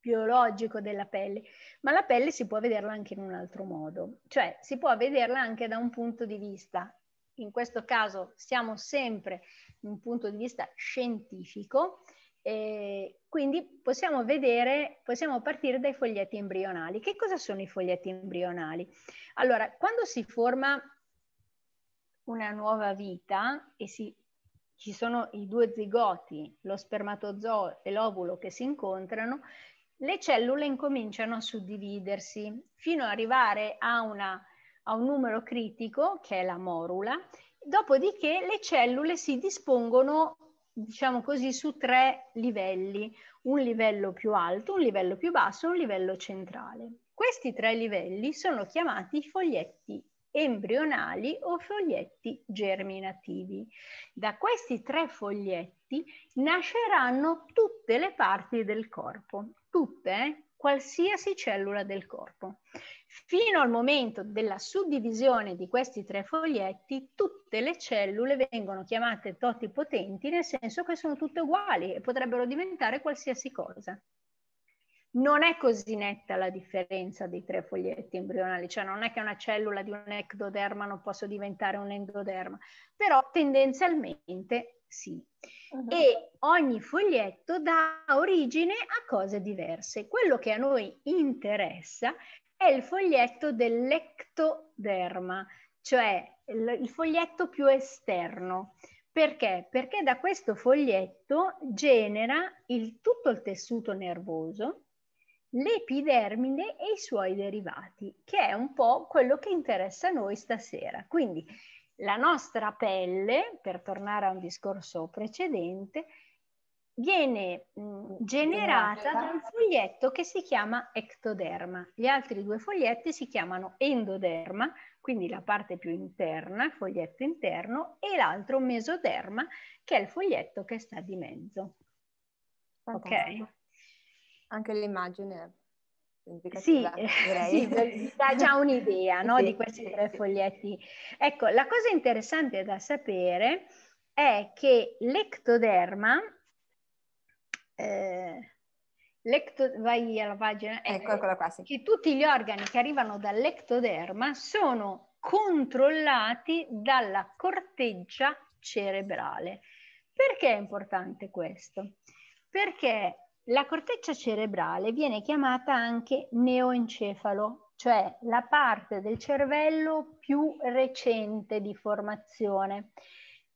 S2: biologico della pelle, ma la pelle si può vederla anche in un altro modo, cioè si può vederla anche da un punto di vista, in questo caso siamo sempre in un punto di vista scientifico, e quindi possiamo vedere, possiamo partire dai foglietti embrionali. Che cosa sono i foglietti embrionali? Allora, quando si forma una nuova vita e si, ci sono i due zigoti, lo spermatozoo e l'ovulo che si incontrano, le cellule incominciano a suddividersi fino ad arrivare a, una, a un numero critico che è la morula, dopodiché le cellule si dispongono diciamo così, su tre livelli, un livello più alto, un livello più basso e un livello centrale. Questi tre livelli sono chiamati foglietti embrionali o foglietti germinativi. Da questi tre foglietti nasceranno tutte le parti del corpo, tutte, eh? qualsiasi cellula del corpo. Fino al momento della suddivisione di questi tre foglietti, tutte le cellule vengono chiamate totipotenti, nel senso che sono tutte uguali e potrebbero diventare qualsiasi cosa. Non è così netta la differenza dei tre foglietti embrionali, cioè non è che una cellula di un ectoderma non possa diventare un endoderma, però tendenzialmente sì. Uh-huh. E ogni foglietto dà origine a cose diverse. Quello che a noi interessa è il foglietto dell'ectoderma, cioè il foglietto più esterno. Perché? Perché da questo foglietto genera il, tutto il tessuto nervoso, l'epidermide e i suoi derivati, che è un po' quello che interessa a noi stasera. Quindi la nostra pelle, per tornare a un discorso precedente, viene mh, mm, generata da un foglietto che si chiama ectoderma. Gli altri due foglietti si chiamano endoderma, quindi la parte più interna, il foglietto interno, e l'altro mesoderma, che è il foglietto che sta di mezzo. Fantastico. Ok? Anche l'immagine sì, direi. sì, dà già un'idea no, sì, di questi sì, tre foglietti. Ecco, la cosa interessante da sapere è che l'ectoderma eh, lecto, vai alla pagina, eh, ecco, eccola qua, sì. che tutti gli organi che arrivano dall'ectoderma sono controllati dalla corteccia cerebrale. Perché è importante questo? Perché la corteccia cerebrale viene chiamata anche neoencefalo, cioè la parte del cervello più recente di formazione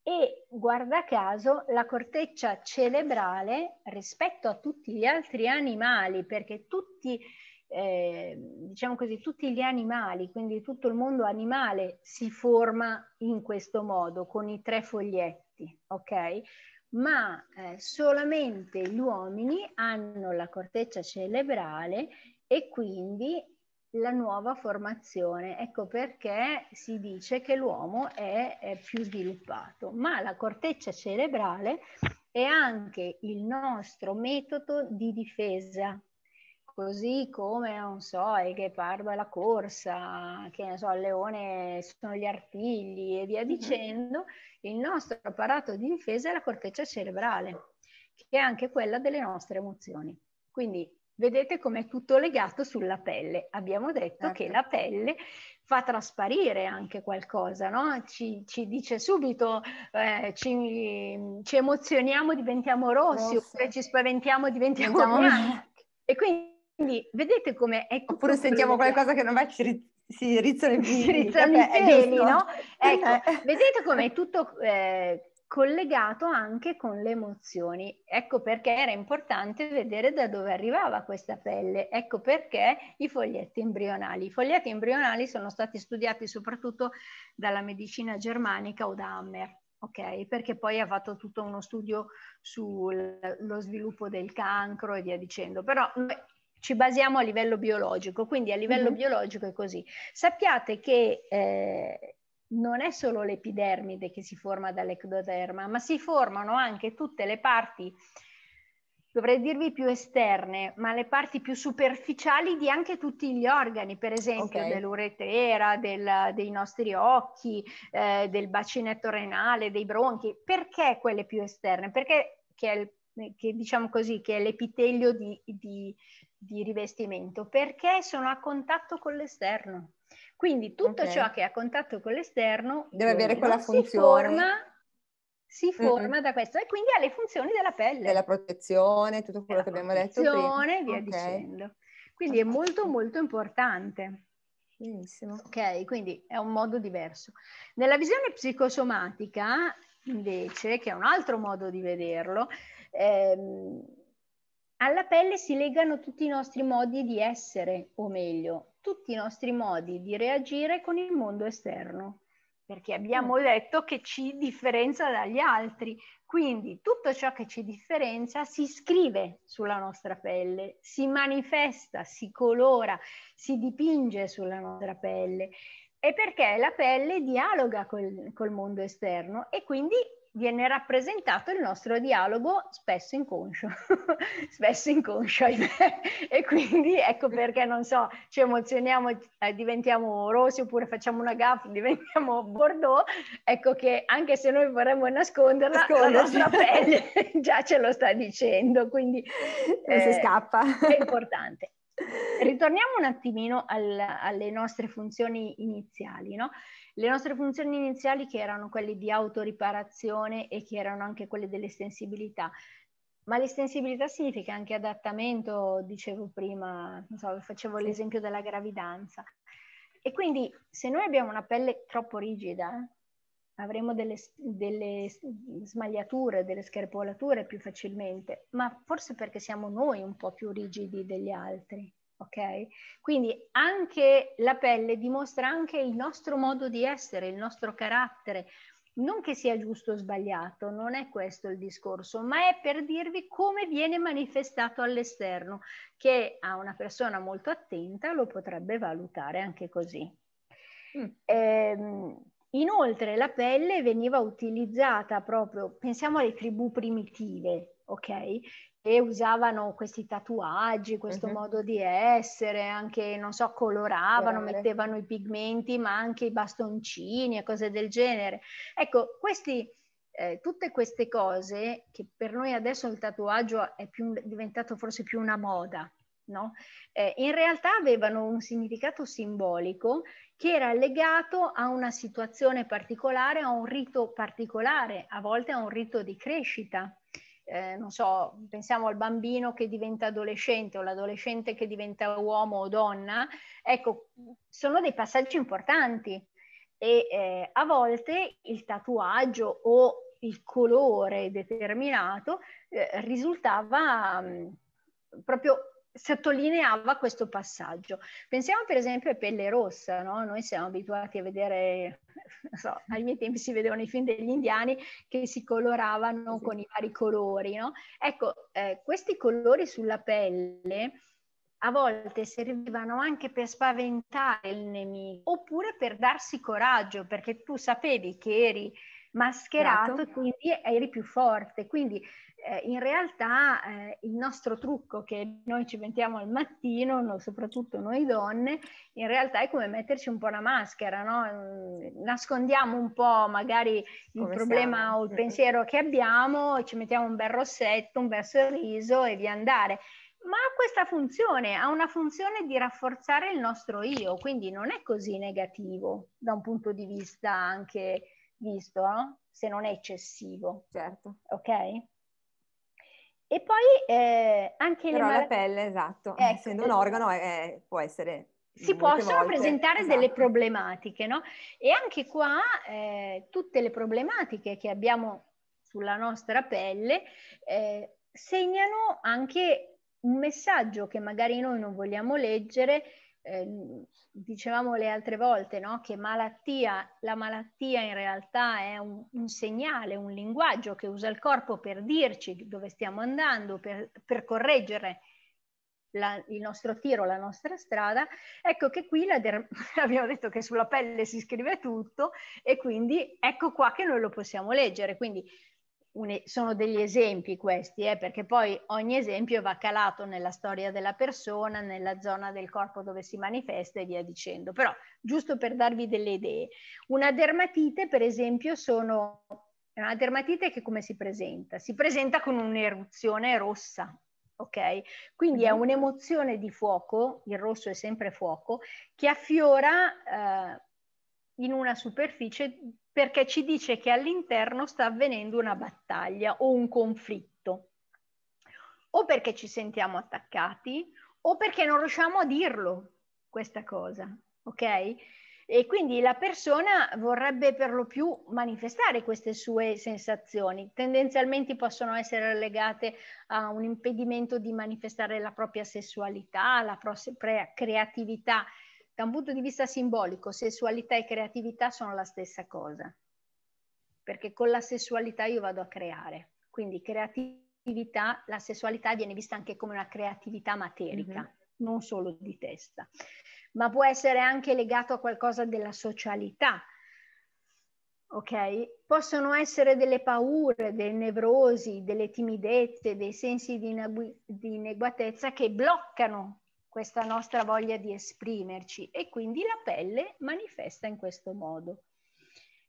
S2: e guarda caso la corteccia cerebrale rispetto a tutti gli altri animali, perché tutti, eh, diciamo così, tutti gli animali, quindi tutto il mondo animale si forma in questo modo, con i tre foglietti, ok? Ma eh, solamente gli uomini hanno la corteccia cerebrale e quindi la nuova formazione. Ecco perché si dice che l'uomo è, è più sviluppato, ma la corteccia cerebrale è anche il nostro metodo di difesa così come, non so, il ghepardo è la corsa, che ne so, il leone sono gli artigli e via mm-hmm. dicendo, il nostro apparato di difesa è la corteccia cerebrale, che è anche quella delle nostre emozioni. Quindi Vedete com'è tutto legato sulla pelle. Abbiamo detto certo. che la pelle fa trasparire anche qualcosa, no? ci, ci dice subito, eh, ci, ci, emozioniamo, diventiamo rossi, Rosse. oppure ci spaventiamo, diventiamo, diventiamo bianchi. E quindi vedete come è tutto Oppure sentiamo qualcosa che non va, ci si rizzano i piedi, no? Ecco, vedete come è tutto... Eh, collegato anche con le emozioni. Ecco perché era importante vedere da dove arrivava questa pelle, ecco perché i foglietti embrionali. I foglietti embrionali sono stati studiati soprattutto dalla medicina germanica o da Hammer. Ok, perché poi ha fatto tutto uno studio sullo sviluppo del cancro e via dicendo. Però ci basiamo a livello biologico, quindi a livello mm-hmm. biologico è così. Sappiate che eh, non è solo l'epidermide che si forma dall'ectoderma, ma si formano anche tutte le parti, dovrei dirvi più esterne, ma le parti più superficiali di anche tutti gli organi, per esempio okay. dell'uretera, del, dei nostri occhi, eh, del bacinetto renale, dei bronchi. Perché quelle più esterne? Perché che è, il, che, diciamo così, che è l'epitelio di, di, di rivestimento? Perché sono a contatto con l'esterno quindi tutto okay. ciò che è a contatto con l'esterno deve avere quella funzione. Si forma, si forma mm-hmm.
S1: da questo e quindi ha le funzioni della pelle. Della protezione, tutto quello che abbiamo detto prima. e via okay. dicendo.
S2: Quindi è molto molto importante. Benissimo. Ok, quindi è un modo diverso. Nella visione psicosomatica, invece, che è un altro modo di vederlo, ehm, alla pelle si legano tutti i nostri modi di essere, o meglio, tutti i nostri modi di reagire con il mondo esterno. Perché abbiamo mm. detto che ci differenzia dagli altri, quindi tutto ciò che ci differenzia si scrive sulla nostra pelle, si manifesta, si colora, si dipinge sulla nostra pelle. E perché la pelle dialoga col, col mondo esterno e quindi viene rappresentato il nostro dialogo spesso inconscio, spesso inconscio, e quindi ecco perché, non so, ci emozioniamo, eh, diventiamo rossi oppure facciamo una gaffa, diventiamo bordeaux, ecco che anche se noi vorremmo nasconderla, la nostra pelle già ce lo sta dicendo, quindi eh, si scappa. è importante. Ritorniamo un attimino al, alle nostre funzioni iniziali, no? Le nostre funzioni iniziali che erano quelle di autoriparazione e che erano anche quelle dell'estensibilità, ma l'estensibilità significa anche adattamento, dicevo prima, so, facevo l'esempio della gravidanza. E quindi se noi abbiamo una pelle troppo rigida, avremo delle, delle, smagliature, delle scherpolature più facilmente, ma forse perché siamo noi un po' più rigidi degli altri ok? Quindi anche la pelle dimostra anche il nostro modo di essere, il nostro carattere. Non che sia giusto o sbagliato, non è questo il discorso, ma è per dirvi come viene manifestato all'esterno, che a una persona molto attenta lo potrebbe valutare anche così. Mm. Ehm, inoltre la pelle veniva utilizzata proprio, pensiamo alle tribù primitive, ok? e usavano questi tatuaggi, questo uh-huh. modo di essere, anche, non so, coloravano, Verale. mettevano i pigmenti, ma anche i bastoncini e cose del genere. Ecco, questi, eh, tutte queste cose, che per noi adesso il tatuaggio è più, diventato forse più una moda, no? Eh, in realtà avevano un significato simbolico che era legato a una situazione particolare, a un rito particolare, a volte a un rito di crescita eh, non so, pensiamo al bambino che diventa adolescente o l'adolescente che diventa uomo o donna, ecco, sono dei passaggi importanti e eh, a volte il tatuaggio o il colore determinato eh, risultava mh, mm, proprio sottolineava questo passaggio. Pensiamo per esempio a Pelle Rossa, no? noi siamo abituati a vedere, so, ai miei tempi si vedevano i film degli indiani che si coloravano sì. con i vari colori. No? Ecco, eh, questi colori sulla pelle a volte servivano anche per spaventare il nemico oppure per darsi coraggio perché tu sapevi che eri mascherato certo. e quindi eri più forte. Quindi eh, in realtà eh, il nostro trucco che noi ci mettiamo al mattino, no, soprattutto noi donne, in realtà è come metterci un po' la maschera, no? Mm, nascondiamo un po' magari il come problema siamo? o il pensiero che abbiamo, ci mettiamo un bel rossetto, un bel sorriso e via andare. Ma ha questa funzione ha una funzione di rafforzare il nostro io, quindi non è così negativo da un punto di vista anche visto, no? se non è eccessivo. Certo. Ok? E poi eh, anche Però le malattie... la pelle, esatto, ecco,
S1: essendo un organo, è, può essere... Si possono volte, presentare esatto. delle
S2: problematiche, no? E anche qua eh, tutte le problematiche che abbiamo sulla nostra pelle eh, segnano anche un messaggio che magari noi non vogliamo leggere Ehm, dicevamo le altre volte no? che malattia, la malattia in realtà è un, un, segnale, un linguaggio che usa il corpo per dirci dove stiamo andando, per, per correggere la, il nostro tiro, la nostra strada, ecco che qui der- abbiamo detto che sulla pelle si scrive tutto e quindi ecco qua che noi lo possiamo leggere. Quindi un, sono degli esempi questi, eh, perché poi ogni esempio va calato nella storia della persona, nella zona del corpo dove si manifesta e via dicendo. Però, giusto per darvi delle idee, una dermatite, per esempio, sono una dermatite che come si presenta? Si presenta con un'eruzione rossa, ok? Quindi è mhm. un'emozione di fuoco, il rosso è sempre fuoco, che affiora eh, in una superficie perché ci dice che all'interno sta avvenendo una battaglia o un conflitto, o perché ci sentiamo attaccati o perché non riusciamo a dirlo questa cosa, ok? E quindi la persona vorrebbe per lo più manifestare queste sue sensazioni. Tendenzialmente possono essere legate a un impedimento di manifestare la propria sessualità, la propria creatività da un punto di vista simbolico, sessualità e creatività sono la stessa cosa, perché con la sessualità io vado a creare, quindi creatività, la sessualità viene vista anche come una creatività materica, mm-hmm. non solo di testa, ma può essere anche legato a qualcosa della socialità, ok? Possono essere delle paure, delle nevrosi, delle timidezze, dei sensi di, inagu- di ineguatezza che bloccano questa nostra voglia di esprimerci e quindi la pelle manifesta in questo modo.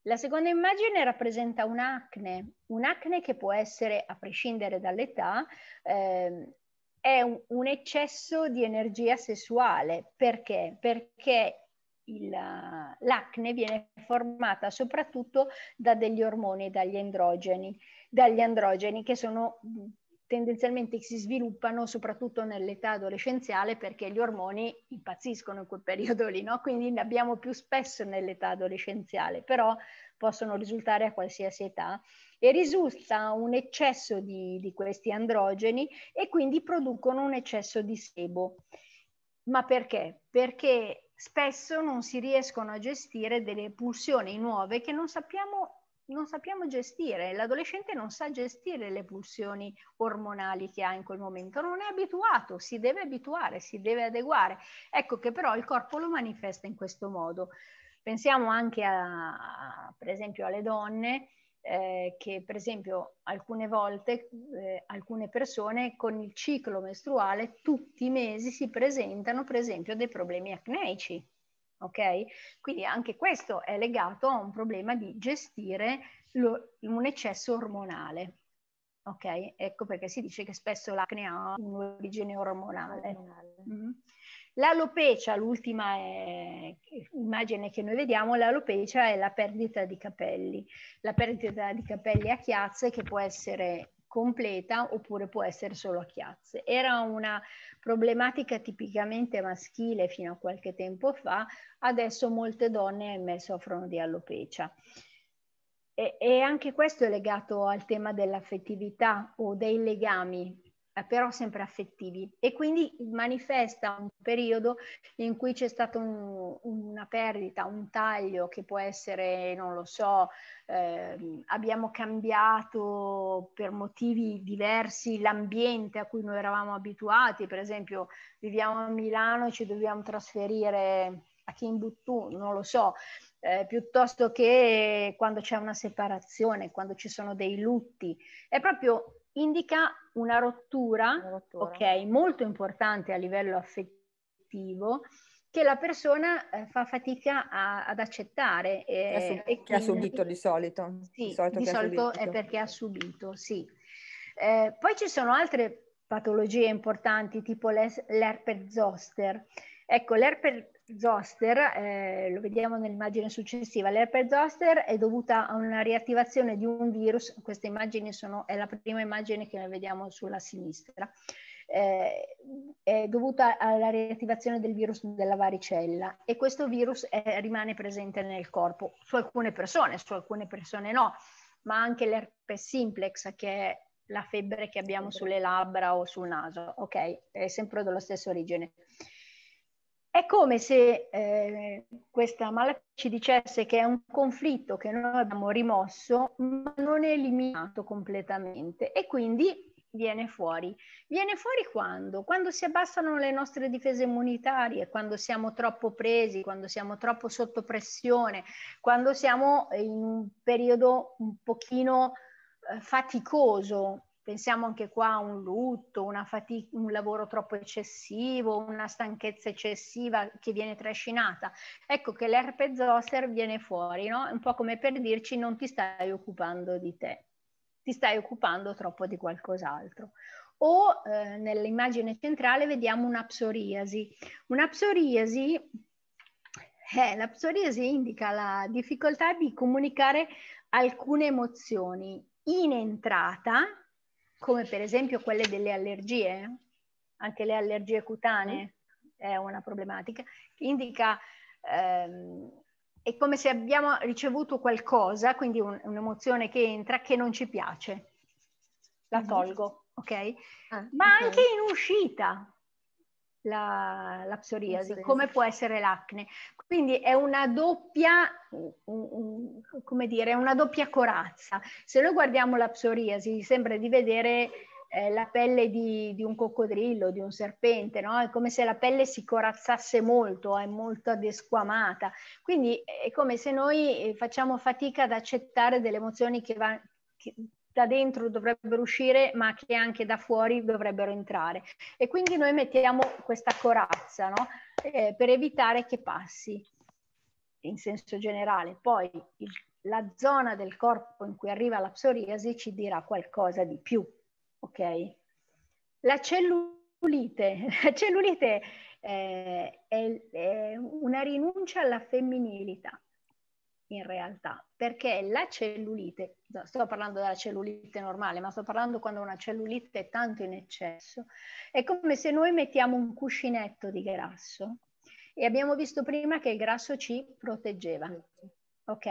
S2: La seconda immagine rappresenta un acne, un acne che può essere, a prescindere dall'età, eh, è un, un, eccesso di energia sessuale. Perché? Perché il, l'acne viene formata soprattutto da degli ormoni, dagli androgeni, dagli androgeni che sono tendenzialmente si sviluppano soprattutto nell'età adolescenziale perché gli ormoni impazziscono in quel periodo lì, no? quindi ne abbiamo più spesso nell'età adolescenziale, però possono risultare a qualsiasi età e risulta un eccesso di, di questi androgeni e quindi producono un eccesso di sebo. Ma perché? Perché spesso non si riescono a gestire delle pulsioni nuove che non sappiamo non sappiamo gestire, l'adolescente non sa gestire le pulsioni ormonali che ha in quel momento, non è abituato, si deve abituare, si deve adeguare. Ecco che però il corpo lo manifesta in questo modo. Pensiamo anche a, per esempio alle donne eh, che per esempio alcune volte eh, alcune persone con il ciclo mestruale tutti i mesi si presentano per esempio dei problemi acneici ok? Quindi anche questo è legato a un problema di gestire lo, un eccesso ormonale, ok? Ecco perché si dice che spesso l'acne ha un'origine ormonale. Mm. L'alopecia, l'ultima è, immagine che noi vediamo, l'alopecia è la perdita di capelli, la perdita di capelli a chiazze che può essere completa oppure può essere solo a chiazze. Era una problematica tipicamente maschile fino a qualche tempo fa, adesso molte donne ahimè soffrono di alopecia. E, e anche questo è legato al tema dell'affettività o dei legami eh, però sempre affettivi e quindi manifesta un periodo in cui c'è stata un, una perdita, un taglio che può essere, non lo so, eh, abbiamo cambiato per motivi diversi l'ambiente a cui noi eravamo abituati, per esempio viviamo a Milano e ci dobbiamo trasferire a Timbuktu, non lo so, eh, piuttosto che quando c'è una separazione, quando ci sono dei lutti, è proprio indica una rottura, una rottura. Okay, molto importante a livello affettivo che la persona eh, fa fatica a, ad accettare. Eh, e, ha sub- e che quindi, ha subito di
S1: solito. Sì, di solito, di solito è perché
S2: ha subito, sì. Eh, poi ci sono altre patologie importanti, tipo l'herpes zoster. Ecco, l'herpes zoster, eh, lo vediamo nell'immagine successiva, l'herpes zoster è dovuta a una riattivazione di un virus, queste immagini sono, è la prima immagine che vediamo sulla sinistra, eh, è dovuta alla riattivazione del virus della varicella e questo virus è, eh, rimane presente nel corpo, su alcune persone, su alcune persone no, ma anche l'herpes simplex che è la febbre che abbiamo sulle labbra o sul naso, ok? È sempre dello stesso origine. È come se eh, questa malattia ci dicesse che è un conflitto che noi abbiamo rimosso, ma non è eliminato completamente e quindi viene fuori. Viene fuori quando? Quando si abbassano le nostre difese immunitarie, quando siamo troppo presi, quando siamo troppo sotto pressione, quando siamo in un periodo un pochino eh, faticoso, Pensiamo anche qua a un lutto, fatica, un lavoro troppo eccessivo, una stanchezza eccessiva che viene trascinata. Ecco che l'herpes zoster viene fuori, no? un po' come per dirci non ti stai occupando di te, ti stai occupando troppo di qualcos'altro o eh, nell'immagine centrale vediamo una psoriasi. Una psoriasi, eh, la psoriasi indica la difficoltà di comunicare alcune emozioni in entrata come per esempio quelle delle allergie, eh? anche le allergie cutanee mm. è una problematica, indica ehm, è come se abbiamo ricevuto qualcosa, quindi un, un'emozione che entra, che non ci piace, la mm-hmm. tolgo, ok? Ah, Ma okay. anche in uscita, la, la psoriasi, come può essere l'acne. Quindi è una doppia, come dire, una doppia corazza. Se noi guardiamo la psoriasi, sembra di vedere eh, la pelle di, di, un coccodrillo, di un serpente, no? È come se la pelle si corazzasse molto, è molto desquamata. Quindi è come se noi eh, facciamo fatica ad accettare delle emozioni che, va, che, da dentro dovrebbero uscire, ma che anche da fuori dovrebbero entrare. E quindi noi mettiamo questa corazza no? eh, per evitare che passi in senso generale. Poi il, la zona del corpo in cui arriva la psoriasi ci dirà qualcosa di più. Ok? La cellulite, la cellulite eh, è, è una rinuncia alla femminilità in realtà, perché la cellulite, sto parlando della cellulite normale, ma sto parlando quando una cellulite è tanto in eccesso, è come se noi mettiamo un cuscinetto di grasso e abbiamo visto prima che il grasso ci proteggeva. Ok?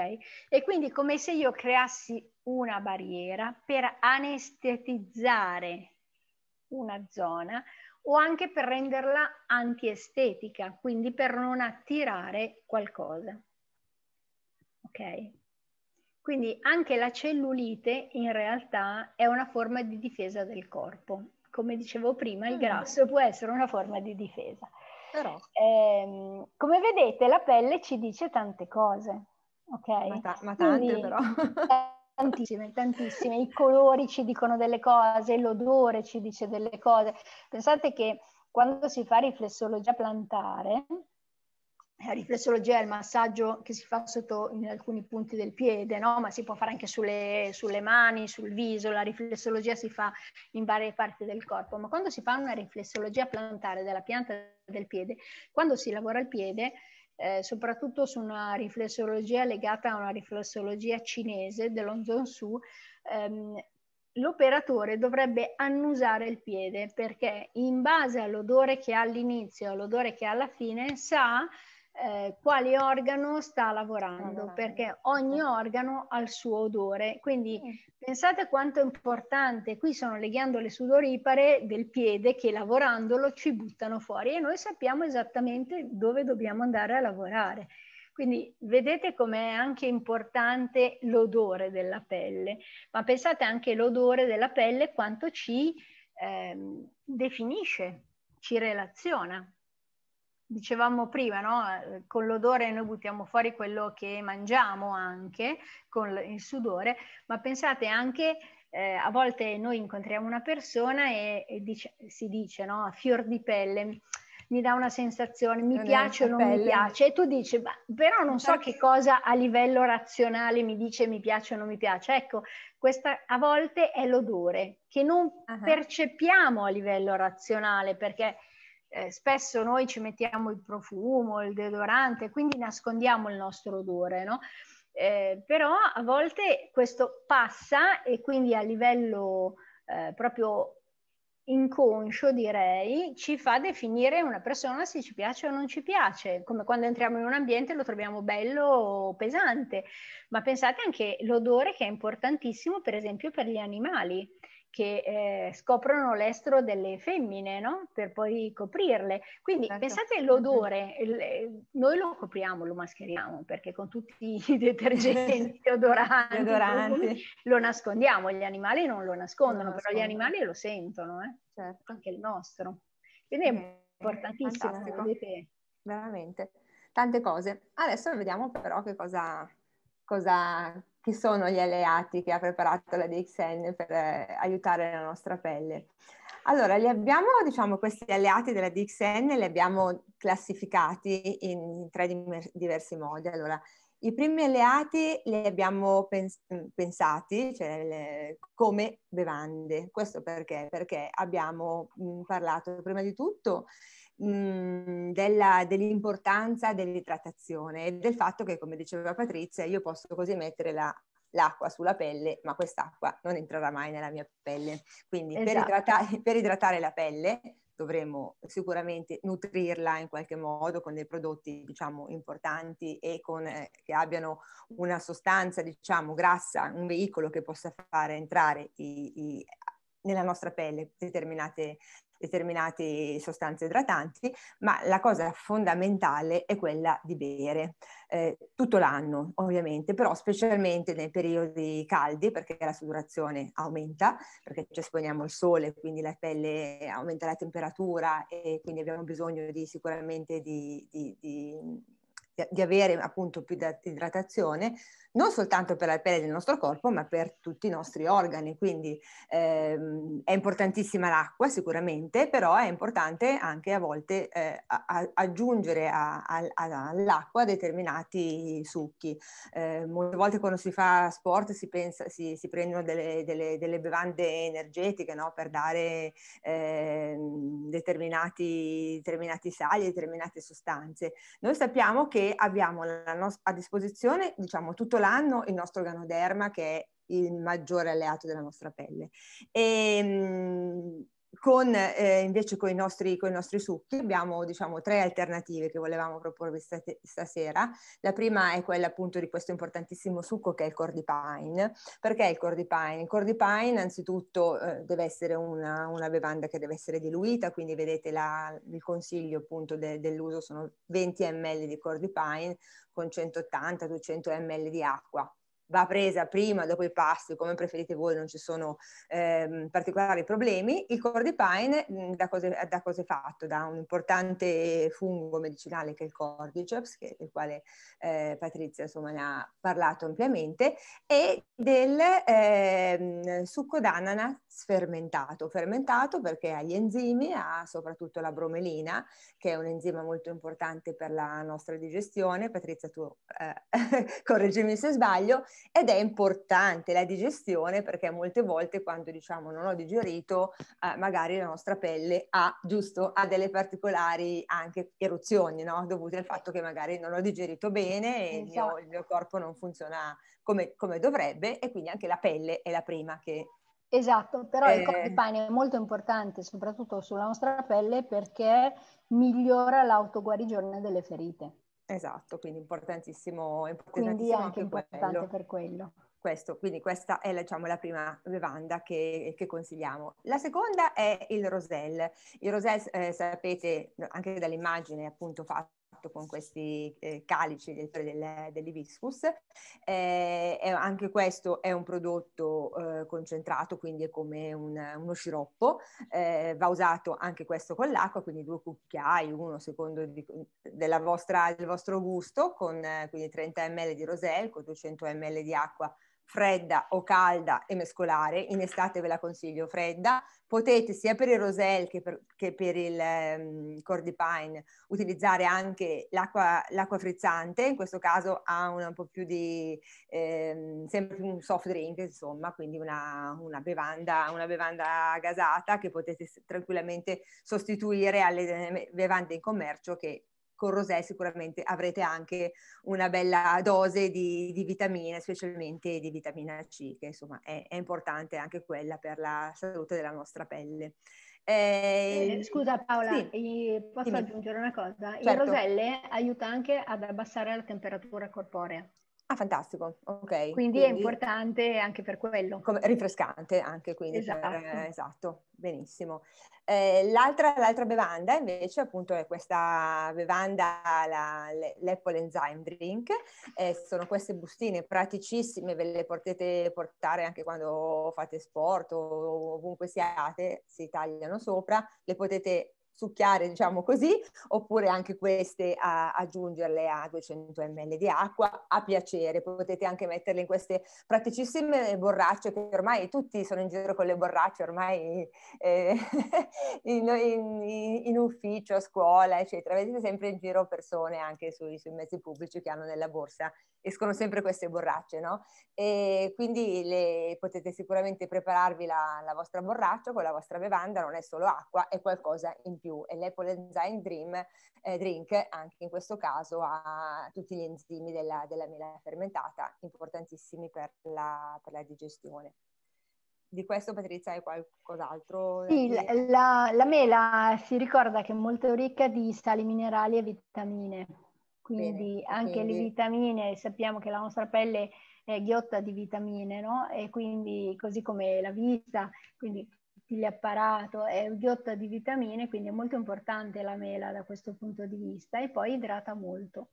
S2: E quindi come se io creassi una barriera per anestetizzare una zona o anche per renderla antiestetica, quindi per non attirare qualcosa ok? Quindi anche la cellulite in realtà è una forma di difesa del corpo. Come dicevo prima, il ah. grasso può essere una forma di difesa. Però... Eh, come vedete, la pelle ci dice tante cose, ok? Ma, ta- ma tante Quindi, però. tantissime, tantissime. I colori ci dicono delle cose, l'odore ci dice delle cose. Pensate che quando si fa riflessologia plantare, la eh, riflessologia è il massaggio che si fa sotto in alcuni punti del piede, no? ma si può fare anche sulle, sulle, mani, sul viso, la riflessologia si fa in varie parti del corpo, ma quando si fa una riflessologia plantare della pianta del piede, quando si lavora il piede, eh, soprattutto su una riflessologia legata a una riflessologia cinese dell'Onzon Su, ehm, l'operatore dovrebbe annusare il piede perché in base all'odore che ha all'inizio e all'odore che ha alla fine sa eh, quale organo sta lavorando, allora, perché ogni organo ha il suo odore. Quindi sì. pensate quanto è importante, qui sono le ghiandole sudoripare del piede che lavorandolo ci buttano fuori e noi sappiamo esattamente dove dobbiamo andare a lavorare. Quindi vedete com'è anche importante l'odore della pelle, ma pensate anche l'odore della pelle quanto ci ehm, definisce, ci relaziona dicevamo prima, no? Eh, con l'odore noi buttiamo fuori quello che mangiamo anche, con il sudore, ma pensate anche, eh, a volte noi incontriamo una persona e, e dice, si dice no? a fior di pelle, mi dà una sensazione, mi non piace o non pelle. mi piace, e tu dici, ma, però non so che cosa a livello razionale mi dice mi piace o non mi piace. Ecco, questa a volte è l'odore che non uh-huh. percepiamo a livello razionale perché eh, spesso noi ci mettiamo il profumo, il deodorante, quindi nascondiamo il nostro odore, no? Eh, però a volte questo passa e quindi a livello eh, proprio inconscio direi ci fa definire una persona se ci piace o non ci piace, come quando entriamo in un ambiente lo troviamo bello o pesante, ma pensate anche all'odore che è importantissimo per esempio per gli animali che eh, scoprono l'estro delle femmine, no? Per poi coprirle. Quindi esatto. pensate all'odore, mhm. eh, noi lo copriamo, lo mascheriamo, perché con tutti i detergenti, odoranti, odoranti. lo nascondiamo, gli animali non lo nascondono, non però nascondono. gli animali lo sentono, eh? certo. anche il nostro. Quindi è importantissimo,
S1: vedete. Veramente, tante cose. Adesso vediamo però che cosa, cosa chi sono gli alleati che ha preparato la DXN per eh, aiutare la nostra pelle. Allora, li abbiamo, diciamo, questi alleati della DXN li abbiamo classificati in tre diversi modi. Allora, i primi alleati li abbiamo pens- pensati cioè, le, come bevande. Questo perché? Perché abbiamo mh, parlato prima di tutto Mhmm, della, dell'importanza dell'idratazione e del fatto che, come diceva Patrizia, io posso così mettere la, l'acqua sulla pelle, ma quest'acqua non entrerà mai nella mia pelle. Quindi esatto. per, idratare, per, idratare, la pelle dovremo sicuramente nutrirla in qualche modo con dei prodotti diciamo importanti e con, eh, che abbiano una sostanza diciamo grassa, un veicolo che possa fare entrare i, i, nella nostra pelle determinate determinate sostanze idratanti, ma la cosa fondamentale è quella di bere eh, tutto l'anno, ovviamente, però specialmente nei periodi caldi perché la sudorazione aumenta, perché ci esponiamo al sole, quindi la pelle aumenta la temperatura e quindi abbiamo bisogno di, sicuramente di, di, di di avere appunto più idratazione, non soltanto per la pelle del nostro corpo, ma per tutti i nostri organi. Quindi ehm, è importantissima l'acqua sicuramente, però è importante anche a volte eh, a, a, aggiungere a, all'acqua determinati succhi. Eh, molte volte quando si fa sport si, pensa, si, si prendono delle, delle, delle, bevande energetiche no? per dare eh, determinati, determinati sali, determinate sostanze. Noi sappiamo che abbiamo no- a disposizione diciamo, tutto l'anno il nostro organoderma che è il maggiore alleato della nostra pelle. E, ehm, con, eh, invece con i, nostri, con i, nostri, succhi abbiamo diciamo, tre alternative che volevamo proporvi stasera. La prima è quella appunto di questo importantissimo succo che è il pine. Perché il pine? Il cordipine anzitutto eh, deve essere una, una, bevanda che deve essere diluita, quindi vedete la, il consiglio appunto de, dell'uso sono 20 ml di pine con 180-200 ml di acqua va presa prima, dopo i pasti, come preferite voi, non ci sono eh, particolari problemi. Il cordipine mm, da cosa, da cosa è fatto? Da un importante fungo medicinale che è il cordyceps, che, del quale eh, Patrizia insomma, ne ha parlato ampiamente, e del eh, succo d'ananas fermentato. Fermentato perché ha gli enzimi, ha soprattutto la bromelina, che è un enzima molto importante per la nostra digestione. Patrizia, tu eh, correggimi se sbaglio, ed è importante la digestione perché molte volte quando diciamo non ho digerito eh, magari la nostra pelle ha, giusto, ha delle particolari anche eruzioni no? dovute al fatto che magari non ho digerito bene e il mio, il mio corpo non funziona come, come dovrebbe e quindi anche la pelle è la prima che
S2: Esatto, però eh... il pane è molto importante soprattutto sulla nostra pelle perché migliora l'autoguarigione delle ferite.
S1: Esatto, quindi importantissimo, importantissimo quindi anche, anche importante quello. per quello. Questo, quindi questa è diciamo, la prima bevanda che, che, consigliamo. La seconda è il Roselle. Il Roselle, eh, sapete anche dall'immagine appunto fatta fatto con questi eh, calici del, del, dell'ibiscus. Eh, anche questo è un prodotto eh, concentrato, quindi è come un, uno sciroppo, eh, va usato anche questo con l'acqua, quindi due cucchiai, uno secondo di, vostra, del vostro gusto, con quindi 30 ml di rosel, con 200 ml di acqua fredda o calda e mescolare, in estate ve la consiglio fredda, potete sia per il rosel che per, che per il um, cordipine utilizzare anche l'acqua, l'acqua, frizzante, in questo caso ha un, un po' più di, ehm, sempre più un soft drink insomma, quindi una, una, bevanda, una bevanda gasata che potete tranquillamente sostituire alle ehm, bevande in commercio che con rosé sicuramente avrete anche una bella dose di, di vitamine, specialmente di vitamina C, che insomma è, è importante anche quella per la salute della nostra pelle.
S2: Eh, eh, scusa Paola, sì, posso dimmi. aggiungere una cosa? Certo. Il roselle aiuta anche ad abbassare la temperatura corporea.
S1: Ah, fantastico, ok. Quindi, quindi è importante anche per quello. Come, rifrescante anche, quindi. Esatto. Per, esatto, esatto benissimo. Eh, l'altra, l'altra, bevanda invece appunto è questa bevanda, la, l'Apple Enzyme Drink, eh, sono queste bustine praticissime, ve le potete portare anche quando fate sport o ovunque siate, si tagliano sopra, le potete succhiare, diciamo così, oppure anche queste a aggiungerle a 200 ml di acqua a piacere. Potete anche metterle in queste praticissime borracce che ormai tutti sono in giro con le borracce, ormai eh, in, in, in, ufficio, a scuola, eccetera. Vedete sempre in giro persone anche sui, sui mezzi pubblici che hanno nella borsa, escono sempre queste borracce, no? E quindi le, potete sicuramente prepararvi la, la vostra borraccia con la vostra bevanda, non è solo acqua, è qualcosa in più più e l'Apple Enzyme Dream, eh, Drink anche in questo caso ha tutti gli enzimi della, della mela fermentata importantissimi per la, per la digestione di questo Patrizia hai
S2: qualcos'altro? Sì, la, la, mela si ricorda che è molto ricca di sali minerali e vitamine,
S3: quindi Bene, anche quindi... le
S2: vitamine, sappiamo che la nostra pelle è ghiotta di vitamine, no? E quindi così come la vita, quindi apparato è ghiotta di vitamine, quindi è molto importante la mela da questo punto di vista e poi idrata molto.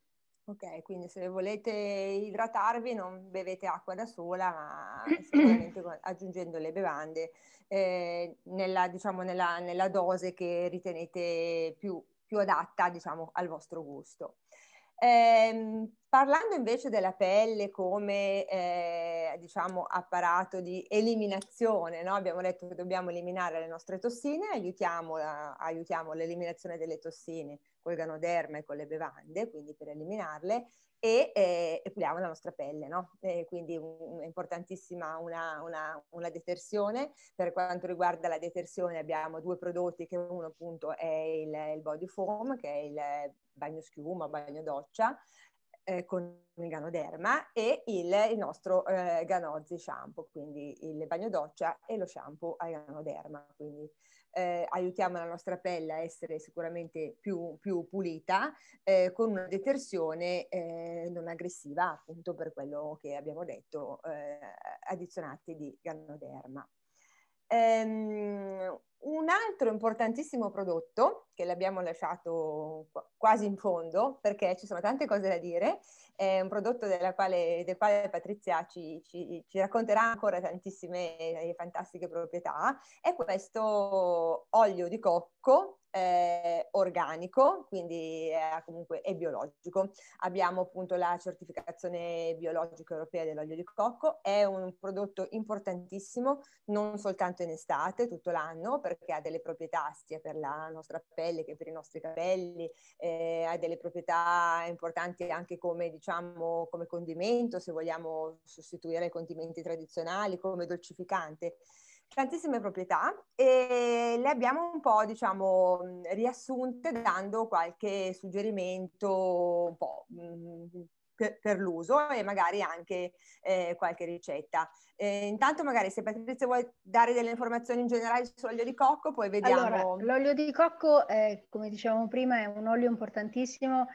S1: Ok, quindi se volete idratarvi non bevete acqua da sola, ma sicuramente aggiungendo le bevande eh, nella, diciamo, nella, nella, dose che ritenete più, più adatta diciamo, al vostro gusto. Eh, parlando invece della pelle come eh, diciamo, apparato di eliminazione, no? abbiamo detto che dobbiamo eliminare le nostre tossine, aiutiamo, la, aiutiamo l'eliminazione delle tossine col ganoderma e con le bevande, quindi per eliminarle, e, eh, e puliamo la nostra pelle. No? quindi è importantissima una, una, una, detersione. Per quanto riguarda la detersione abbiamo due prodotti, che uno appunto è il, il body foam, che è il bagno schiuma, bagno doccia, eh, con il Ganoderma e il, il nostro eh, Ganozzi shampoo, quindi il bagno doccia e lo shampoo al Ganoderma. Quindi eh, aiutiamo la nostra pelle a essere sicuramente più, più pulita eh, con una detersione eh, non aggressiva, appunto per quello che abbiamo detto, eh, addizionati di Ganoderma. Ehm, un altro importantissimo prodotto, che l'abbiamo lasciato quasi in fondo, perché ci sono tante cose da dire, è un prodotto quale, del quale Patrizia ci, ci, ci, racconterà ancora tantissime eh, fantastiche proprietà, è questo olio di cocco eh, organico, quindi è, comunque è biologico. Abbiamo appunto la certificazione biologica europea dell'olio di cocco, è un prodotto importantissimo non soltanto in estate, tutto l'anno, perché ha delle proprietà sia per la nostra pelle che per i nostri capelli, eh, ha delle proprietà importanti anche come, diciamo, come condimento, se vogliamo sostituire i condimenti tradizionali, come dolcificante tantissime proprietà e le abbiamo un po', diciamo, riassunte dando qualche suggerimento un po' mm, per, per l'uso e magari anche eh, qualche ricetta. Eh, intanto magari se Patrizia vuoi dare delle informazioni in generale
S2: sull'olio di cocco, poi vediamo. Allora, l'olio di cocco, è, come dicevamo prima, è un olio importantissimo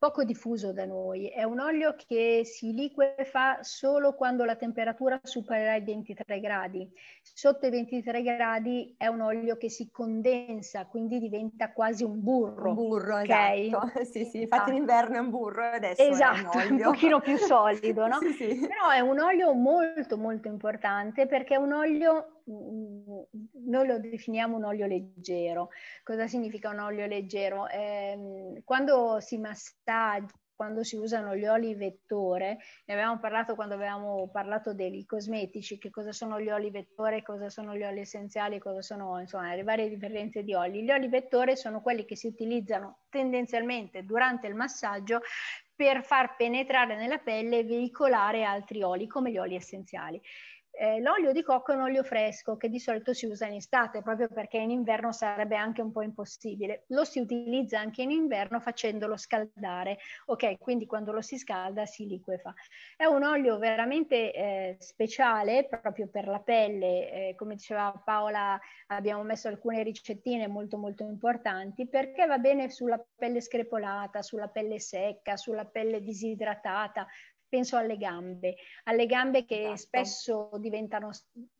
S2: poco diffuso da noi. È un olio che si liquefa solo quando la temperatura supererà i 23 gradi. Sotto i 23 gradi è un olio che si condensa, quindi diventa quasi un burro. Un burro, okay? esatto. Sì, sì, infatti ah. in è un burro adesso esatto, è un, un pochino più solido, no? sì, sì. Però è un olio molto molto importante perché è un olio noi lo definiamo un olio leggero. Cosa significa un olio leggero? Eh, quando si massaggia, quando si usano gli oli vettore, ne avevamo parlato quando avevamo parlato dei cosmetici, che cosa sono gli oli vettore, cosa sono gli oli essenziali, cosa sono insomma le varie differenze di oli. Gli oli vettore sono quelli che si utilizzano tendenzialmente durante il massaggio per far penetrare nella pelle e veicolare altri oli come gli oli essenziali eh, l'olio di cocco è un olio fresco che di solito si usa in estate proprio perché in inverno sarebbe anche un po' impossibile. Lo si utilizza anche in inverno facendolo scaldare, ok? Quindi quando lo si scalda si liquefa. È un olio veramente eh, speciale proprio per la pelle, eh, come diceva Paola abbiamo messo alcune ricettine molto molto importanti perché va bene sulla pelle screpolata, sulla pelle secca, sulla pelle disidratata, penso alle gambe, alle gambe che esatto. spesso diventano,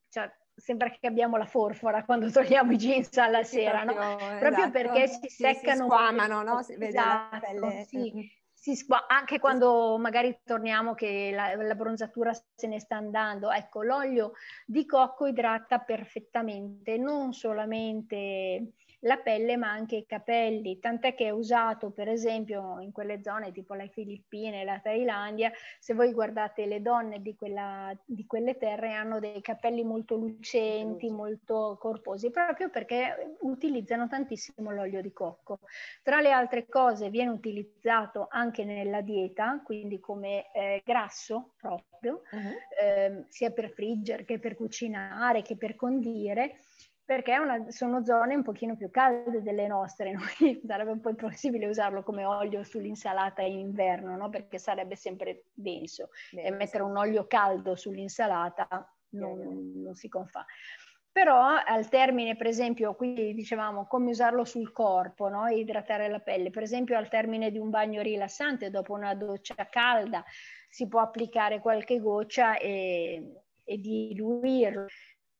S2: cioè, sembra che abbiamo la forfora quando togliamo i jeans alla sera, proprio, no? esatto. proprio perché si seccano. Si squamano, no? Si esatto, la pelle. Mm-hmm. Squa- anche quando magari torniamo che la, la, bronzatura se ne sta andando, ecco l'olio di cocco idrata perfettamente non solamente la pelle ma anche i capelli, tant'è che è usato per esempio in quelle zone tipo le Filippine, la Thailandia, se voi guardate le donne di, quella, di quelle terre hanno dei capelli molto lucenti, molto corposi, proprio perché utilizzano tantissimo l'olio di cocco. Tra le altre cose viene utilizzato anche nella dieta, quindi come eh, grasso proprio, uh-huh. eh, sia per friggere che per cucinare che per condire perché una, sono zone un pochino più calde delle nostre, noi sarebbe po' impossibile usarlo come olio sull'insalata in inverno, no? perché sarebbe sempre denso Bene. e mettere un olio caldo sull'insalata non, non si confà però al termine, per esempio, qui dicevamo come usarlo sul corpo, no? idratare la pelle, per esempio al termine di un bagno rilassante, dopo una doccia calda, si può applicare qualche goccia e, e diluirlo.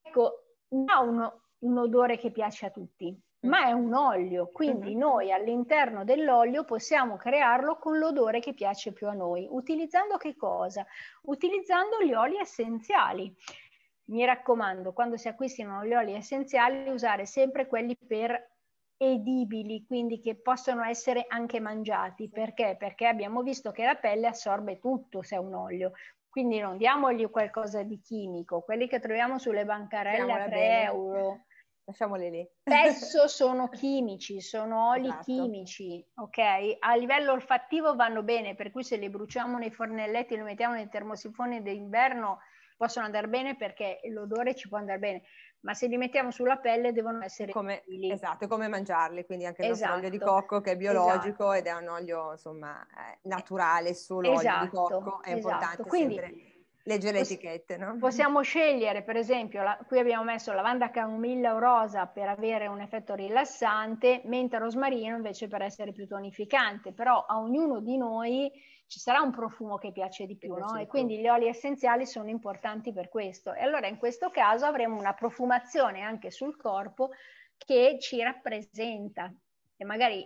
S2: Ecco, ha un, un odore che piace a tutti, mm. ma è un olio, quindi uh-huh. noi all'interno dell'olio possiamo crearlo con l'odore che piace più a noi. Utilizzando che cosa? Utilizzando gli oli essenziali. Mi raccomando, quando si acquistano gli oli essenziali, usare sempre quelli per edibili, quindi che possono essere anche mangiati. Perché? Perché abbiamo visto che la pelle assorbe tutto se è un olio. Quindi non diamogli qualcosa di chimico, quelli che troviamo sulle bancarelle Diamola a 3 bene. euro lasciamole lì. Spesso sono chimici, sono oli esatto. chimici, ok? A livello olfattivo vanno bene, per cui se li bruciamo nei fornelletti e li mettiamo nei termosifoni d'inverno possono andare bene perché l'odore ci può andare bene, ma se li mettiamo sulla pelle devono essere come, lì. Esatto, come mangiarli, quindi anche il nostro olio di esatto. cocco che è esatto. biologico
S1: esatto. ed è un olio insomma eh, naturale, solo esatto. olio di esatto. cocco, è esatto. importante quindi, sempre Leggere le etichette, no? Possiamo
S2: scegliere, per esempio, la, qui abbiamo messo lavanda camomilla o rosa per avere un effetto rilassante, mentre rosmarino invece per essere più tonificante, però a ognuno di noi ci sarà un profumo che piace di più, no? E quindi gli oli essenziali sono importanti per questo. E allora in questo caso avremo una profumazione anche sul corpo che ci rappresenta e magari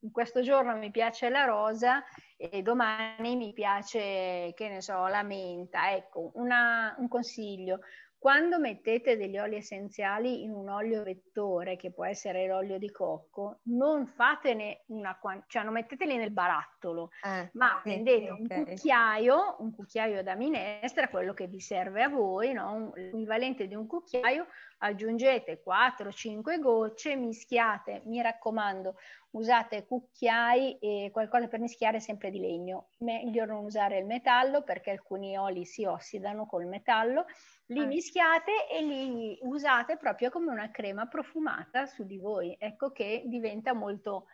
S2: in questo giorno mi piace la rosa e domani mi piace, che ne so, la menta. Ecco, una, un consiglio. Quando mettete degli oli essenziali in un olio vettore, che può essere l'olio di cocco, non fatene una quantità, cioè non metteteli nel barattolo, ah, ma prendete okay. un cucchiaio, un cucchiaio da minestra, quello che vi serve a voi, no? l'equivalente di un cucchiaio, aggiungete 4-5 gocce, mischiate, mi raccomando, usate cucchiai e qualcosa per mischiare sempre di legno, meglio non usare il metallo perché alcuni oli si ossidano col metallo, li ah. mischiate e li usate proprio come una crema profumata su di voi, ecco che diventa molto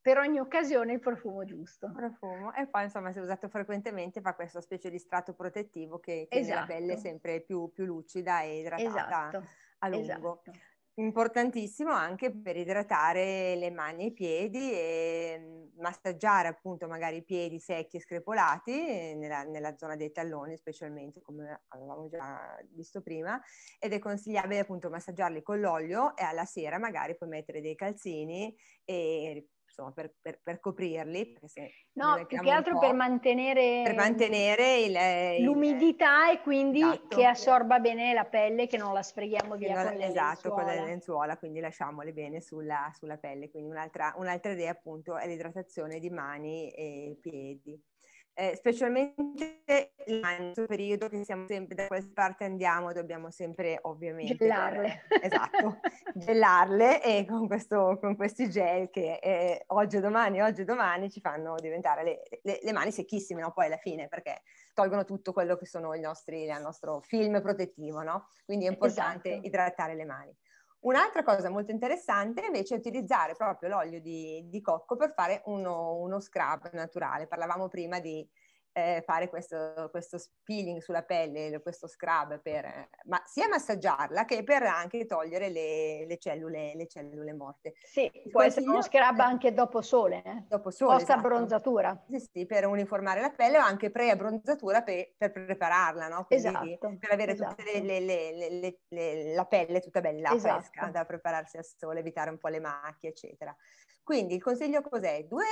S2: per ogni occasione il profumo giusto. Profumo e poi insomma se usato frequentemente fa questa specie
S1: di strato protettivo che tiene esatto. la pelle sempre più, più lucida e idratata esatto. a lungo. Esatto. Importantissimo anche per idratare le mani e i piedi e mm, massaggiare appunto magari i piedi secchi e screpolati eh, nella, nella zona dei talloni specialmente come avevamo già visto prima ed è consigliabile appunto massaggiarli con l'olio e alla sera magari puoi mettere dei calzini e insomma, per, per, per, coprirli. Se no, più che altro per
S2: mantenere, per mantenere il, eh, l'umidità il, e quindi esatto. che assorba bene la pelle, che non la sfreghiamo via non, con le Esatto, lenzuola. con le
S1: lenzuola, quindi lasciamole bene sulla, sulla pelle. Quindi un'altra, un'altra idea appunto è l'idratazione di mani e piedi eh, specialmente in questo periodo che siamo sempre da questa parte andiamo, dobbiamo sempre ovviamente gelarle, Per, esatto, gellarle e con, questo, con, questi gel che eh, oggi e domani, oggi e domani ci fanno diventare le, le, le, mani secchissime, no? Poi alla fine, perché tolgono tutto quello che sono i nostri, il nostro film protettivo, no? Quindi è importante esatto. idratare le mani. Un'altra cosa molto interessante invece è utilizzare proprio l'olio di, di cocco per fare uno, uno scrub naturale. Parlavamo prima di, eh, fare questo, questo peeling sulla pelle, questo scrub per ma sia massaggiarla che per anche togliere le, le, cellule, le cellule, morte. Sì, può Consiglio... essere uno scrub
S2: anche dopo
S1: sole, eh? dopo sole, post esatto. abbronzatura. Esatto. Sì, sì, per uniformare la pelle o anche pre abbronzatura per, per prepararla, no? Quindi esatto. per avere esatto. le, la pelle tutta bella, esatto. fresca, da prepararsi al sole, evitare un po' le macchie, eccetera. Quindi il consiglio cos'è? Due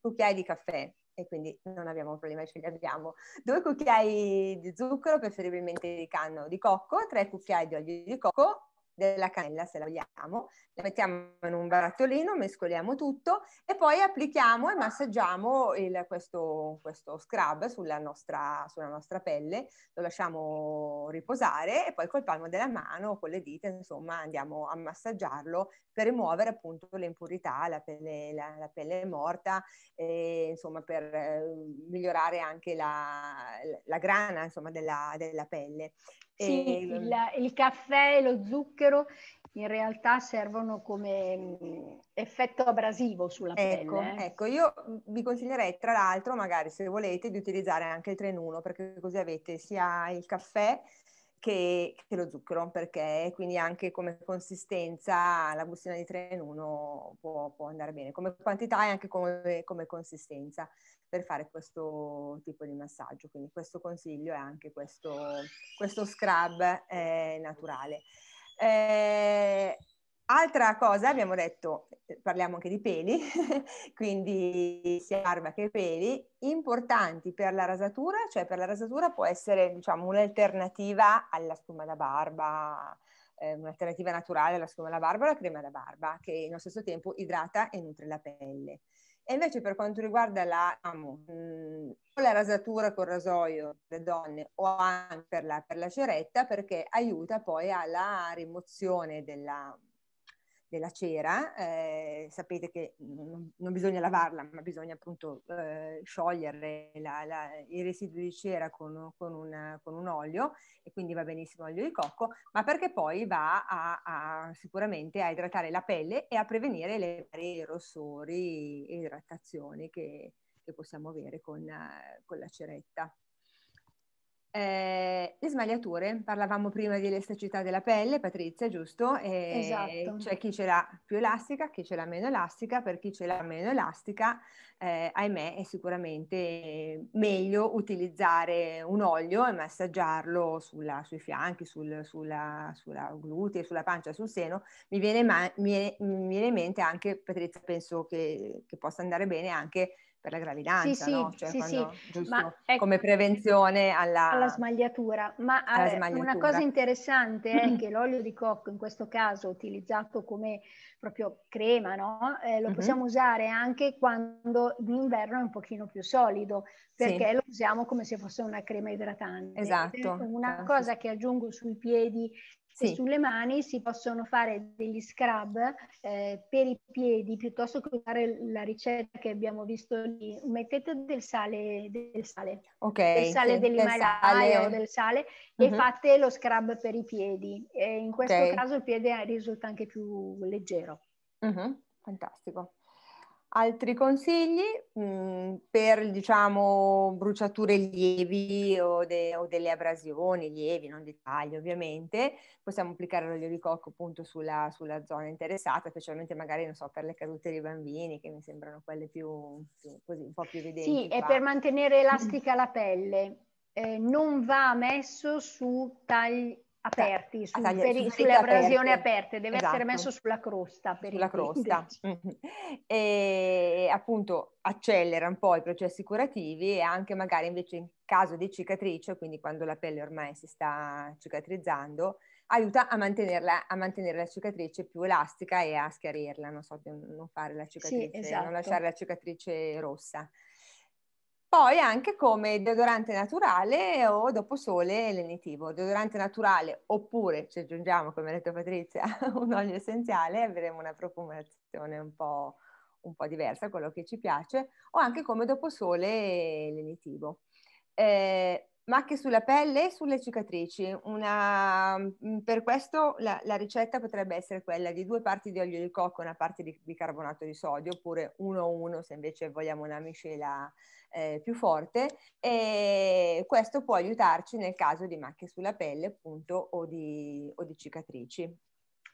S1: cucchiai di caffè e quindi non abbiamo problemi, ce li abbiamo. Due cucchiai di zucchero, preferibilmente di canna o di cocco, tre cucchiai di olio di cocco, della cannella, se la vogliamo, la mettiamo in un barattolino, mescoliamo tutto e poi applichiamo e massaggiamo il, questo, questo, scrub sulla nostra, sulla nostra, pelle, lo lasciamo riposare e poi col palmo della mano, con le dita, insomma, andiamo a massaggiarlo per rimuovere appunto le impurità, la pelle, la, la pelle morta, e, insomma, per eh, migliorare anche la, la grana insomma, della, della pelle. Sì, ehm, il,
S2: il, caffè e lo zucchero in realtà servono come mm, effetto abrasivo sulla ecco, pelle. Eh.
S1: Ecco, io vi consiglierei tra l'altro magari se volete di utilizzare anche il 3 in 1 perché così avete sia il caffè che, che, lo zucchero perché quindi anche come consistenza la bustina di 3 in 1 può, può andare bene, come quantità e anche come, come consistenza per fare questo tipo di massaggio. Quindi questo consiglio è anche questo, questo scrub eh, naturale. Eh, Altra cosa, abbiamo detto, eh, parliamo anche di peli, quindi sia barba che peli, importanti per la rasatura, cioè per la rasatura può essere diciamo, un'alternativa alla spuma da barba, eh, un'alternativa naturale alla spuma da barba o alla crema da barba, che nello stesso tempo idrata e nutre la pelle. E invece per quanto riguarda la, amo, mh, mm, la rasatura col rasoio delle donne o anche per la, per la ceretta, perché aiuta poi alla rimozione della, della cera, eh, sapete che non, non, bisogna lavarla, ma bisogna appunto eh, sciogliere la, la, il residuo di cera con, con, una, con, un olio e quindi va benissimo l'olio di cocco, ma perché poi va a, a, sicuramente a idratare la pelle e a prevenire le varie rossori e idratazioni che, che possiamo avere con, con la ceretta. Eh, le smagliature, parlavamo prima di elasticità della pelle, Patrizia, giusto? Eh, esatto. Cioè chi ce l'ha più elastica, chi ce l'ha meno elastica, per chi ce l'ha meno elastica, eh, ahimè, è sicuramente meglio utilizzare un olio e massaggiarlo sulla, sui fianchi, sul, sulla, sulla glutee, sulla pancia, sul seno. Mi viene, ma- mi viene, in mente anche, Patrizia, penso che, che possa andare bene anche per la gravidanza, sì, no? Cioè sì, quando, sì. Giusto, ecco, come prevenzione alla, alla
S2: smagliatura. Ma alla smagliatura. una cosa interessante è che l'olio di cocco, in questo caso utilizzato come proprio crema, no? eh, lo possiamo mm-hmm. usare anche quando l'inverno è un pochino più solido, perché sì. lo usiamo come se fosse una crema idratante. Esatto. Una esatto. cosa che aggiungo sui piedi sì. sulle mani si possono fare degli scrub eh, per i piedi piuttosto che usare la ricetta che abbiamo visto lì. Mettete del sale, del sale, okay, del sale sì, dell'Himalaya o del sale mm-hmm. e mhm. fate lo scrub per i piedi. E in questo okay. caso il piede risulta anche più leggero. Mm-hmm. Fantastico.
S1: Altri consigli mh, mm, per diciamo, bruciature lievi o, de- o, delle abrasioni lievi, non di taglio ovviamente, possiamo applicare l'olio di cocco appunto sulla, sulla zona interessata, specialmente magari non so, per le cadute dei bambini che mi sembrano quelle più, più così, un po' più evidenti. Sì, qua. è per mantenere elastica
S2: la pelle. Eh, non va messo su tagli aperti, su, taglia, per, su sulle abrasioni aperte, aperte. deve esatto. essere messo sulla crosta. Per sulla crosta. e
S1: appunto accelera un po' i processi curativi e anche magari invece in caso di cicatrice, quindi quando la pelle ormai si sta cicatrizzando, aiuta a, mantenerla a mantenere la cicatrice più elastica e a schiarirla, non so, non fare la cicatrice, sì, esatto. non lasciare la cicatrice rossa. Poi anche come deodorante naturale o dopo sole lenitivo. Deodorante naturale oppure, ci aggiungiamo, come ha detto Patrizia, un olio essenziale, avremo una profumazione un po', un po diversa, quello che ci piace, o anche come dopo sole lenitivo. Eh, macchie sulla pelle e sulle cicatrici. Una, mm, per questo la, la, ricetta potrebbe essere quella di due parti di olio di cocco, e una parte di bicarbonato di sodio, oppure 1 uno se invece vogliamo una miscela eh, più forte. E questo può aiutarci nel caso di macchie sulla pelle, appunto, o di, o di cicatrici.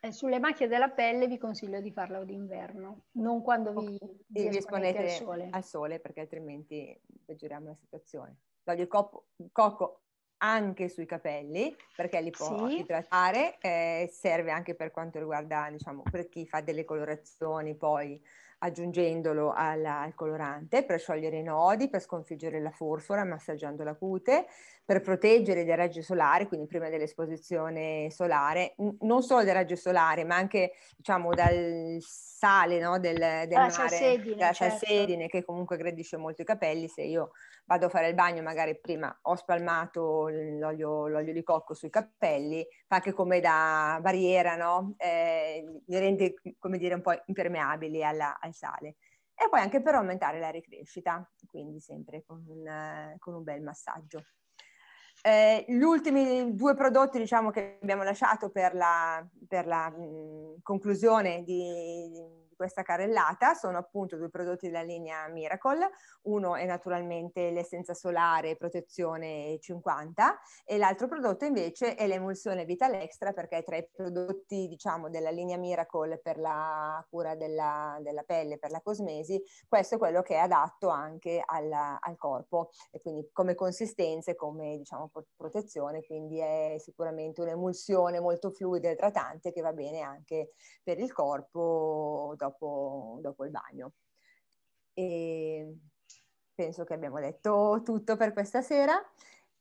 S2: Eh, sulle macchie della pelle vi consiglio di farlo d'inverno, non quando vi, vi esponete, esponete al, sole. al
S1: sole, perché altrimenti peggioriamo la situazione l'olio di co- cocco anche sui capelli perché li può sì. idratare, eh, serve anche per quanto riguarda, diciamo, per chi fa delle colorazioni poi aggiungendolo alla, al colorante per sciogliere i nodi, per sconfiggere la forfora massaggiando la cute, per proteggere dai raggi solari, quindi prima dell'esposizione solare, n- non solo dai raggi solari, ma anche diciamo dal sale no? del, del ah, mare, salsedine, dalla certo. salsedine che comunque aggredisce molto i capelli, se io vado a fare il bagno, magari prima ho spalmato l'olio, l'olio di cocco sui capelli, fa anche come da barriera, no? Eh, li rende, come dire, un po' impermeabili alla, al sale. E poi anche per aumentare la ricrescita, quindi sempre con un, con un bel massaggio. Eh, gli ultimi due prodotti diciamo, che abbiamo lasciato per la, per la mh, mm, conclusione di, questa carrellata sono appunto due prodotti della linea Miracle, uno è naturalmente l'essenza solare protezione 50 e l'altro prodotto invece è l'emulsione Vital Extra perché è tra i prodotti diciamo della linea Miracle per la cura della, della pelle, per la cosmesi, questo è quello che è adatto anche alla, al corpo e quindi come consistenza e come diciamo protezione, quindi è sicuramente un'emulsione molto fluida e idratante che va bene anche per il corpo dopo dopo, dopo il bagno. E penso che abbiamo detto tutto per questa sera.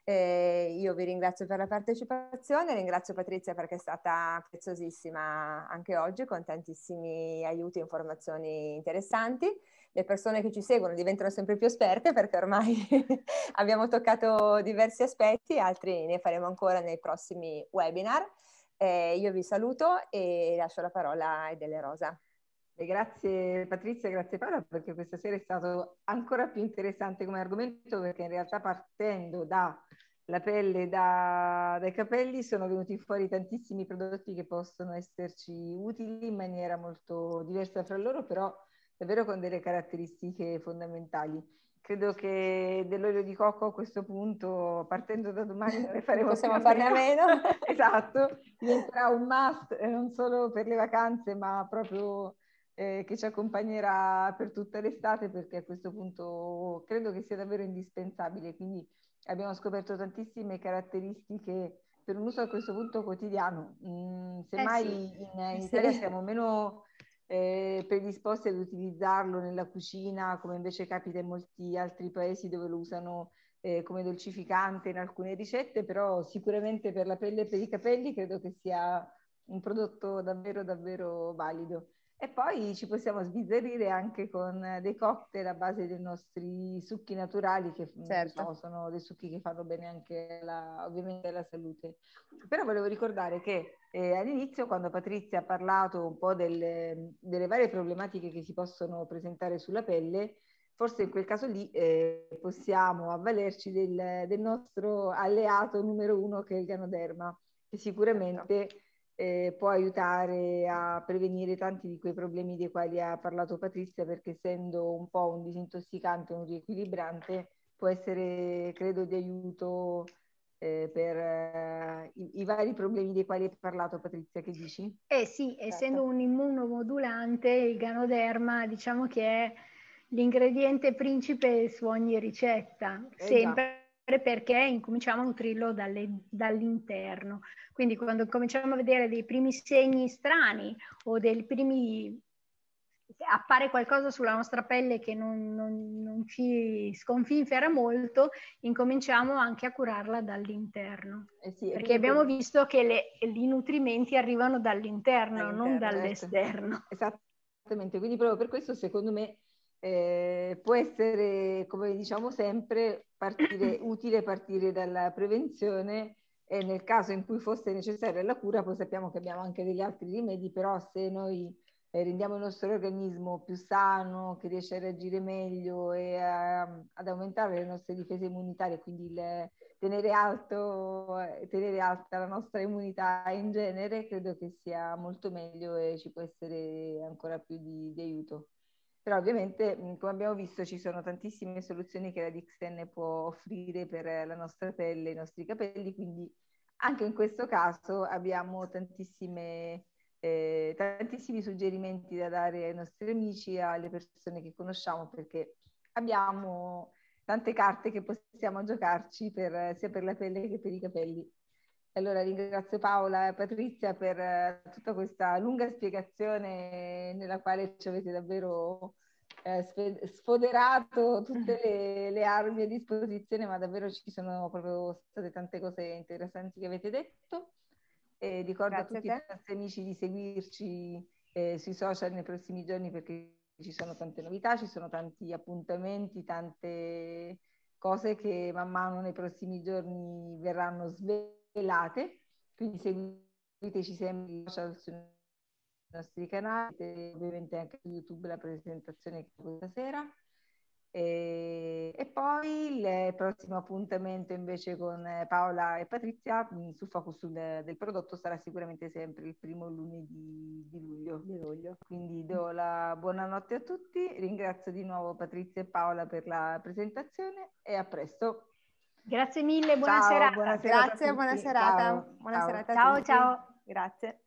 S1: Eh, io vi ringrazio per la partecipazione, ringrazio Patrizia perché è stata preziosissima anche oggi con tantissimi aiuti e informazioni interessanti. Le persone che ci seguono diventano sempre più esperte perché ormai abbiamo toccato diversi aspetti, altri ne faremo ancora nei prossimi webinar. Eh, io vi saluto
S3: e lascio la parola a Edele Rosa. E grazie Patrizia, grazie Paola perché questa sera è stato ancora più interessante come argomento perché in realtà partendo dalla pelle, da, dai capelli sono venuti fuori tantissimi prodotti che possono esserci utili in maniera molto diversa fra loro, però davvero con delle caratteristiche fondamentali. Credo che dell'olio di cocco a questo punto, partendo da domani, ne faremo Possiamo farne a meno. esatto, diventerà un must eh, non solo per le vacanze, ma proprio eh, che ci accompagnerà per tutta l'estate perché a questo punto credo che sia davvero indispensabile. Quindi abbiamo scoperto tantissime caratteristiche per un uso a questo punto quotidiano. Mm, eh semmai eh sì. in, in sì. Italia siamo meno eh, predisposti ad utilizzarlo nella cucina, come invece capita in molti altri paesi dove lo usano eh, come dolcificante in alcune ricette, però sicuramente per la pelle e per i capelli credo che sia un prodotto davvero davvero valido. E poi ci possiamo sbizzarrire anche con dei cocktail a base dei nostri succhi naturali, che mm, certo. diciamo, sono dei succhi che fanno bene anche alla, ovviamente alla salute. Però volevo ricordare che eh, all'inizio, quando Patrizia ha parlato un po' delle, delle, varie problematiche che si possono presentare sulla pelle, forse in quel caso lì eh, possiamo avvalerci del, del, nostro alleato numero uno che è il ganoderma, che sicuramente certo eh, può aiutare a prevenire tanti di quei problemi dei quali ha parlato Patrizia, perché essendo un po' un disintossicante, un riequilibrante, può essere, credo, di aiuto
S2: eh, per eh, i, i, vari problemi dei quali hai parlato Patrizia, che dici? Eh sì, essendo un immunomodulante, il ganoderma diciamo che è l'ingrediente principe su ogni ricetta, eh sempre. Già perché incominciamo a nutrirlo dalle, dall'interno. Quindi quando cominciamo a vedere dei primi segni strani o dei primi appare qualcosa sulla nostra pelle che non, non, non ci sconfinfera molto, incominciamo anche a curarla dall'interno. Eh sì, perché abbiamo visto che i nutrimenti arrivano dall'interno, dall'interno non dall'esterno. Certo. Esattamente,
S3: quindi proprio per questo secondo me eh, può essere, come diciamo sempre, partire, utile partire dalla prevenzione e nel caso in cui fosse necessaria la cura, poi sappiamo che abbiamo anche degli altri rimedi, però se noi eh, rendiamo il nostro organismo più sano, che riesce a reagire meglio e a, ad aumentare le nostre difese immunitarie, quindi il, tenere, alto, eh, tenere alta la nostra immunità in genere, credo che sia molto meglio e ci può essere ancora più di, di aiuto però ovviamente come abbiamo visto ci sono tantissime soluzioni che la Dixen può offrire per la nostra pelle, i nostri capelli, quindi anche in questo caso abbiamo eh, tantissimi suggerimenti da dare ai nostri amici, alle persone che conosciamo, perché abbiamo tante carte che possiamo giocarci per, sia per la pelle che per i capelli. Allora ringrazio Paola e Patrizia per eh, tutta questa lunga spiegazione nella quale ci avete davvero eh, sfoderato tutte le, le, armi a disposizione, ma davvero ci sono proprio state tante cose interessanti che avete detto. E ricordo Grazie a tutti i nostri amici di seguirci eh, sui social nei prossimi giorni perché ci sono tante novità, ci sono tanti appuntamenti, tante cose che man mano nei prossimi giorni verranno svelte velate, quindi seguiteci sempre sui nostri canali, e ovviamente anche su YouTube la presentazione questa sera. E, e, poi il prossimo appuntamento invece con eh, Paola e Patrizia mm, sul focus sul, del prodotto sarà sicuramente sempre il primo lunedì di luglio. Di luglio. Quindi do la buonanotte a tutti, ringrazio di nuovo Patrizia e Paola per la presentazione e a presto. Grazie mille, buonasera. Buona grazie, buona serata. Buona ciao. serata ciao, ciao. Grazie.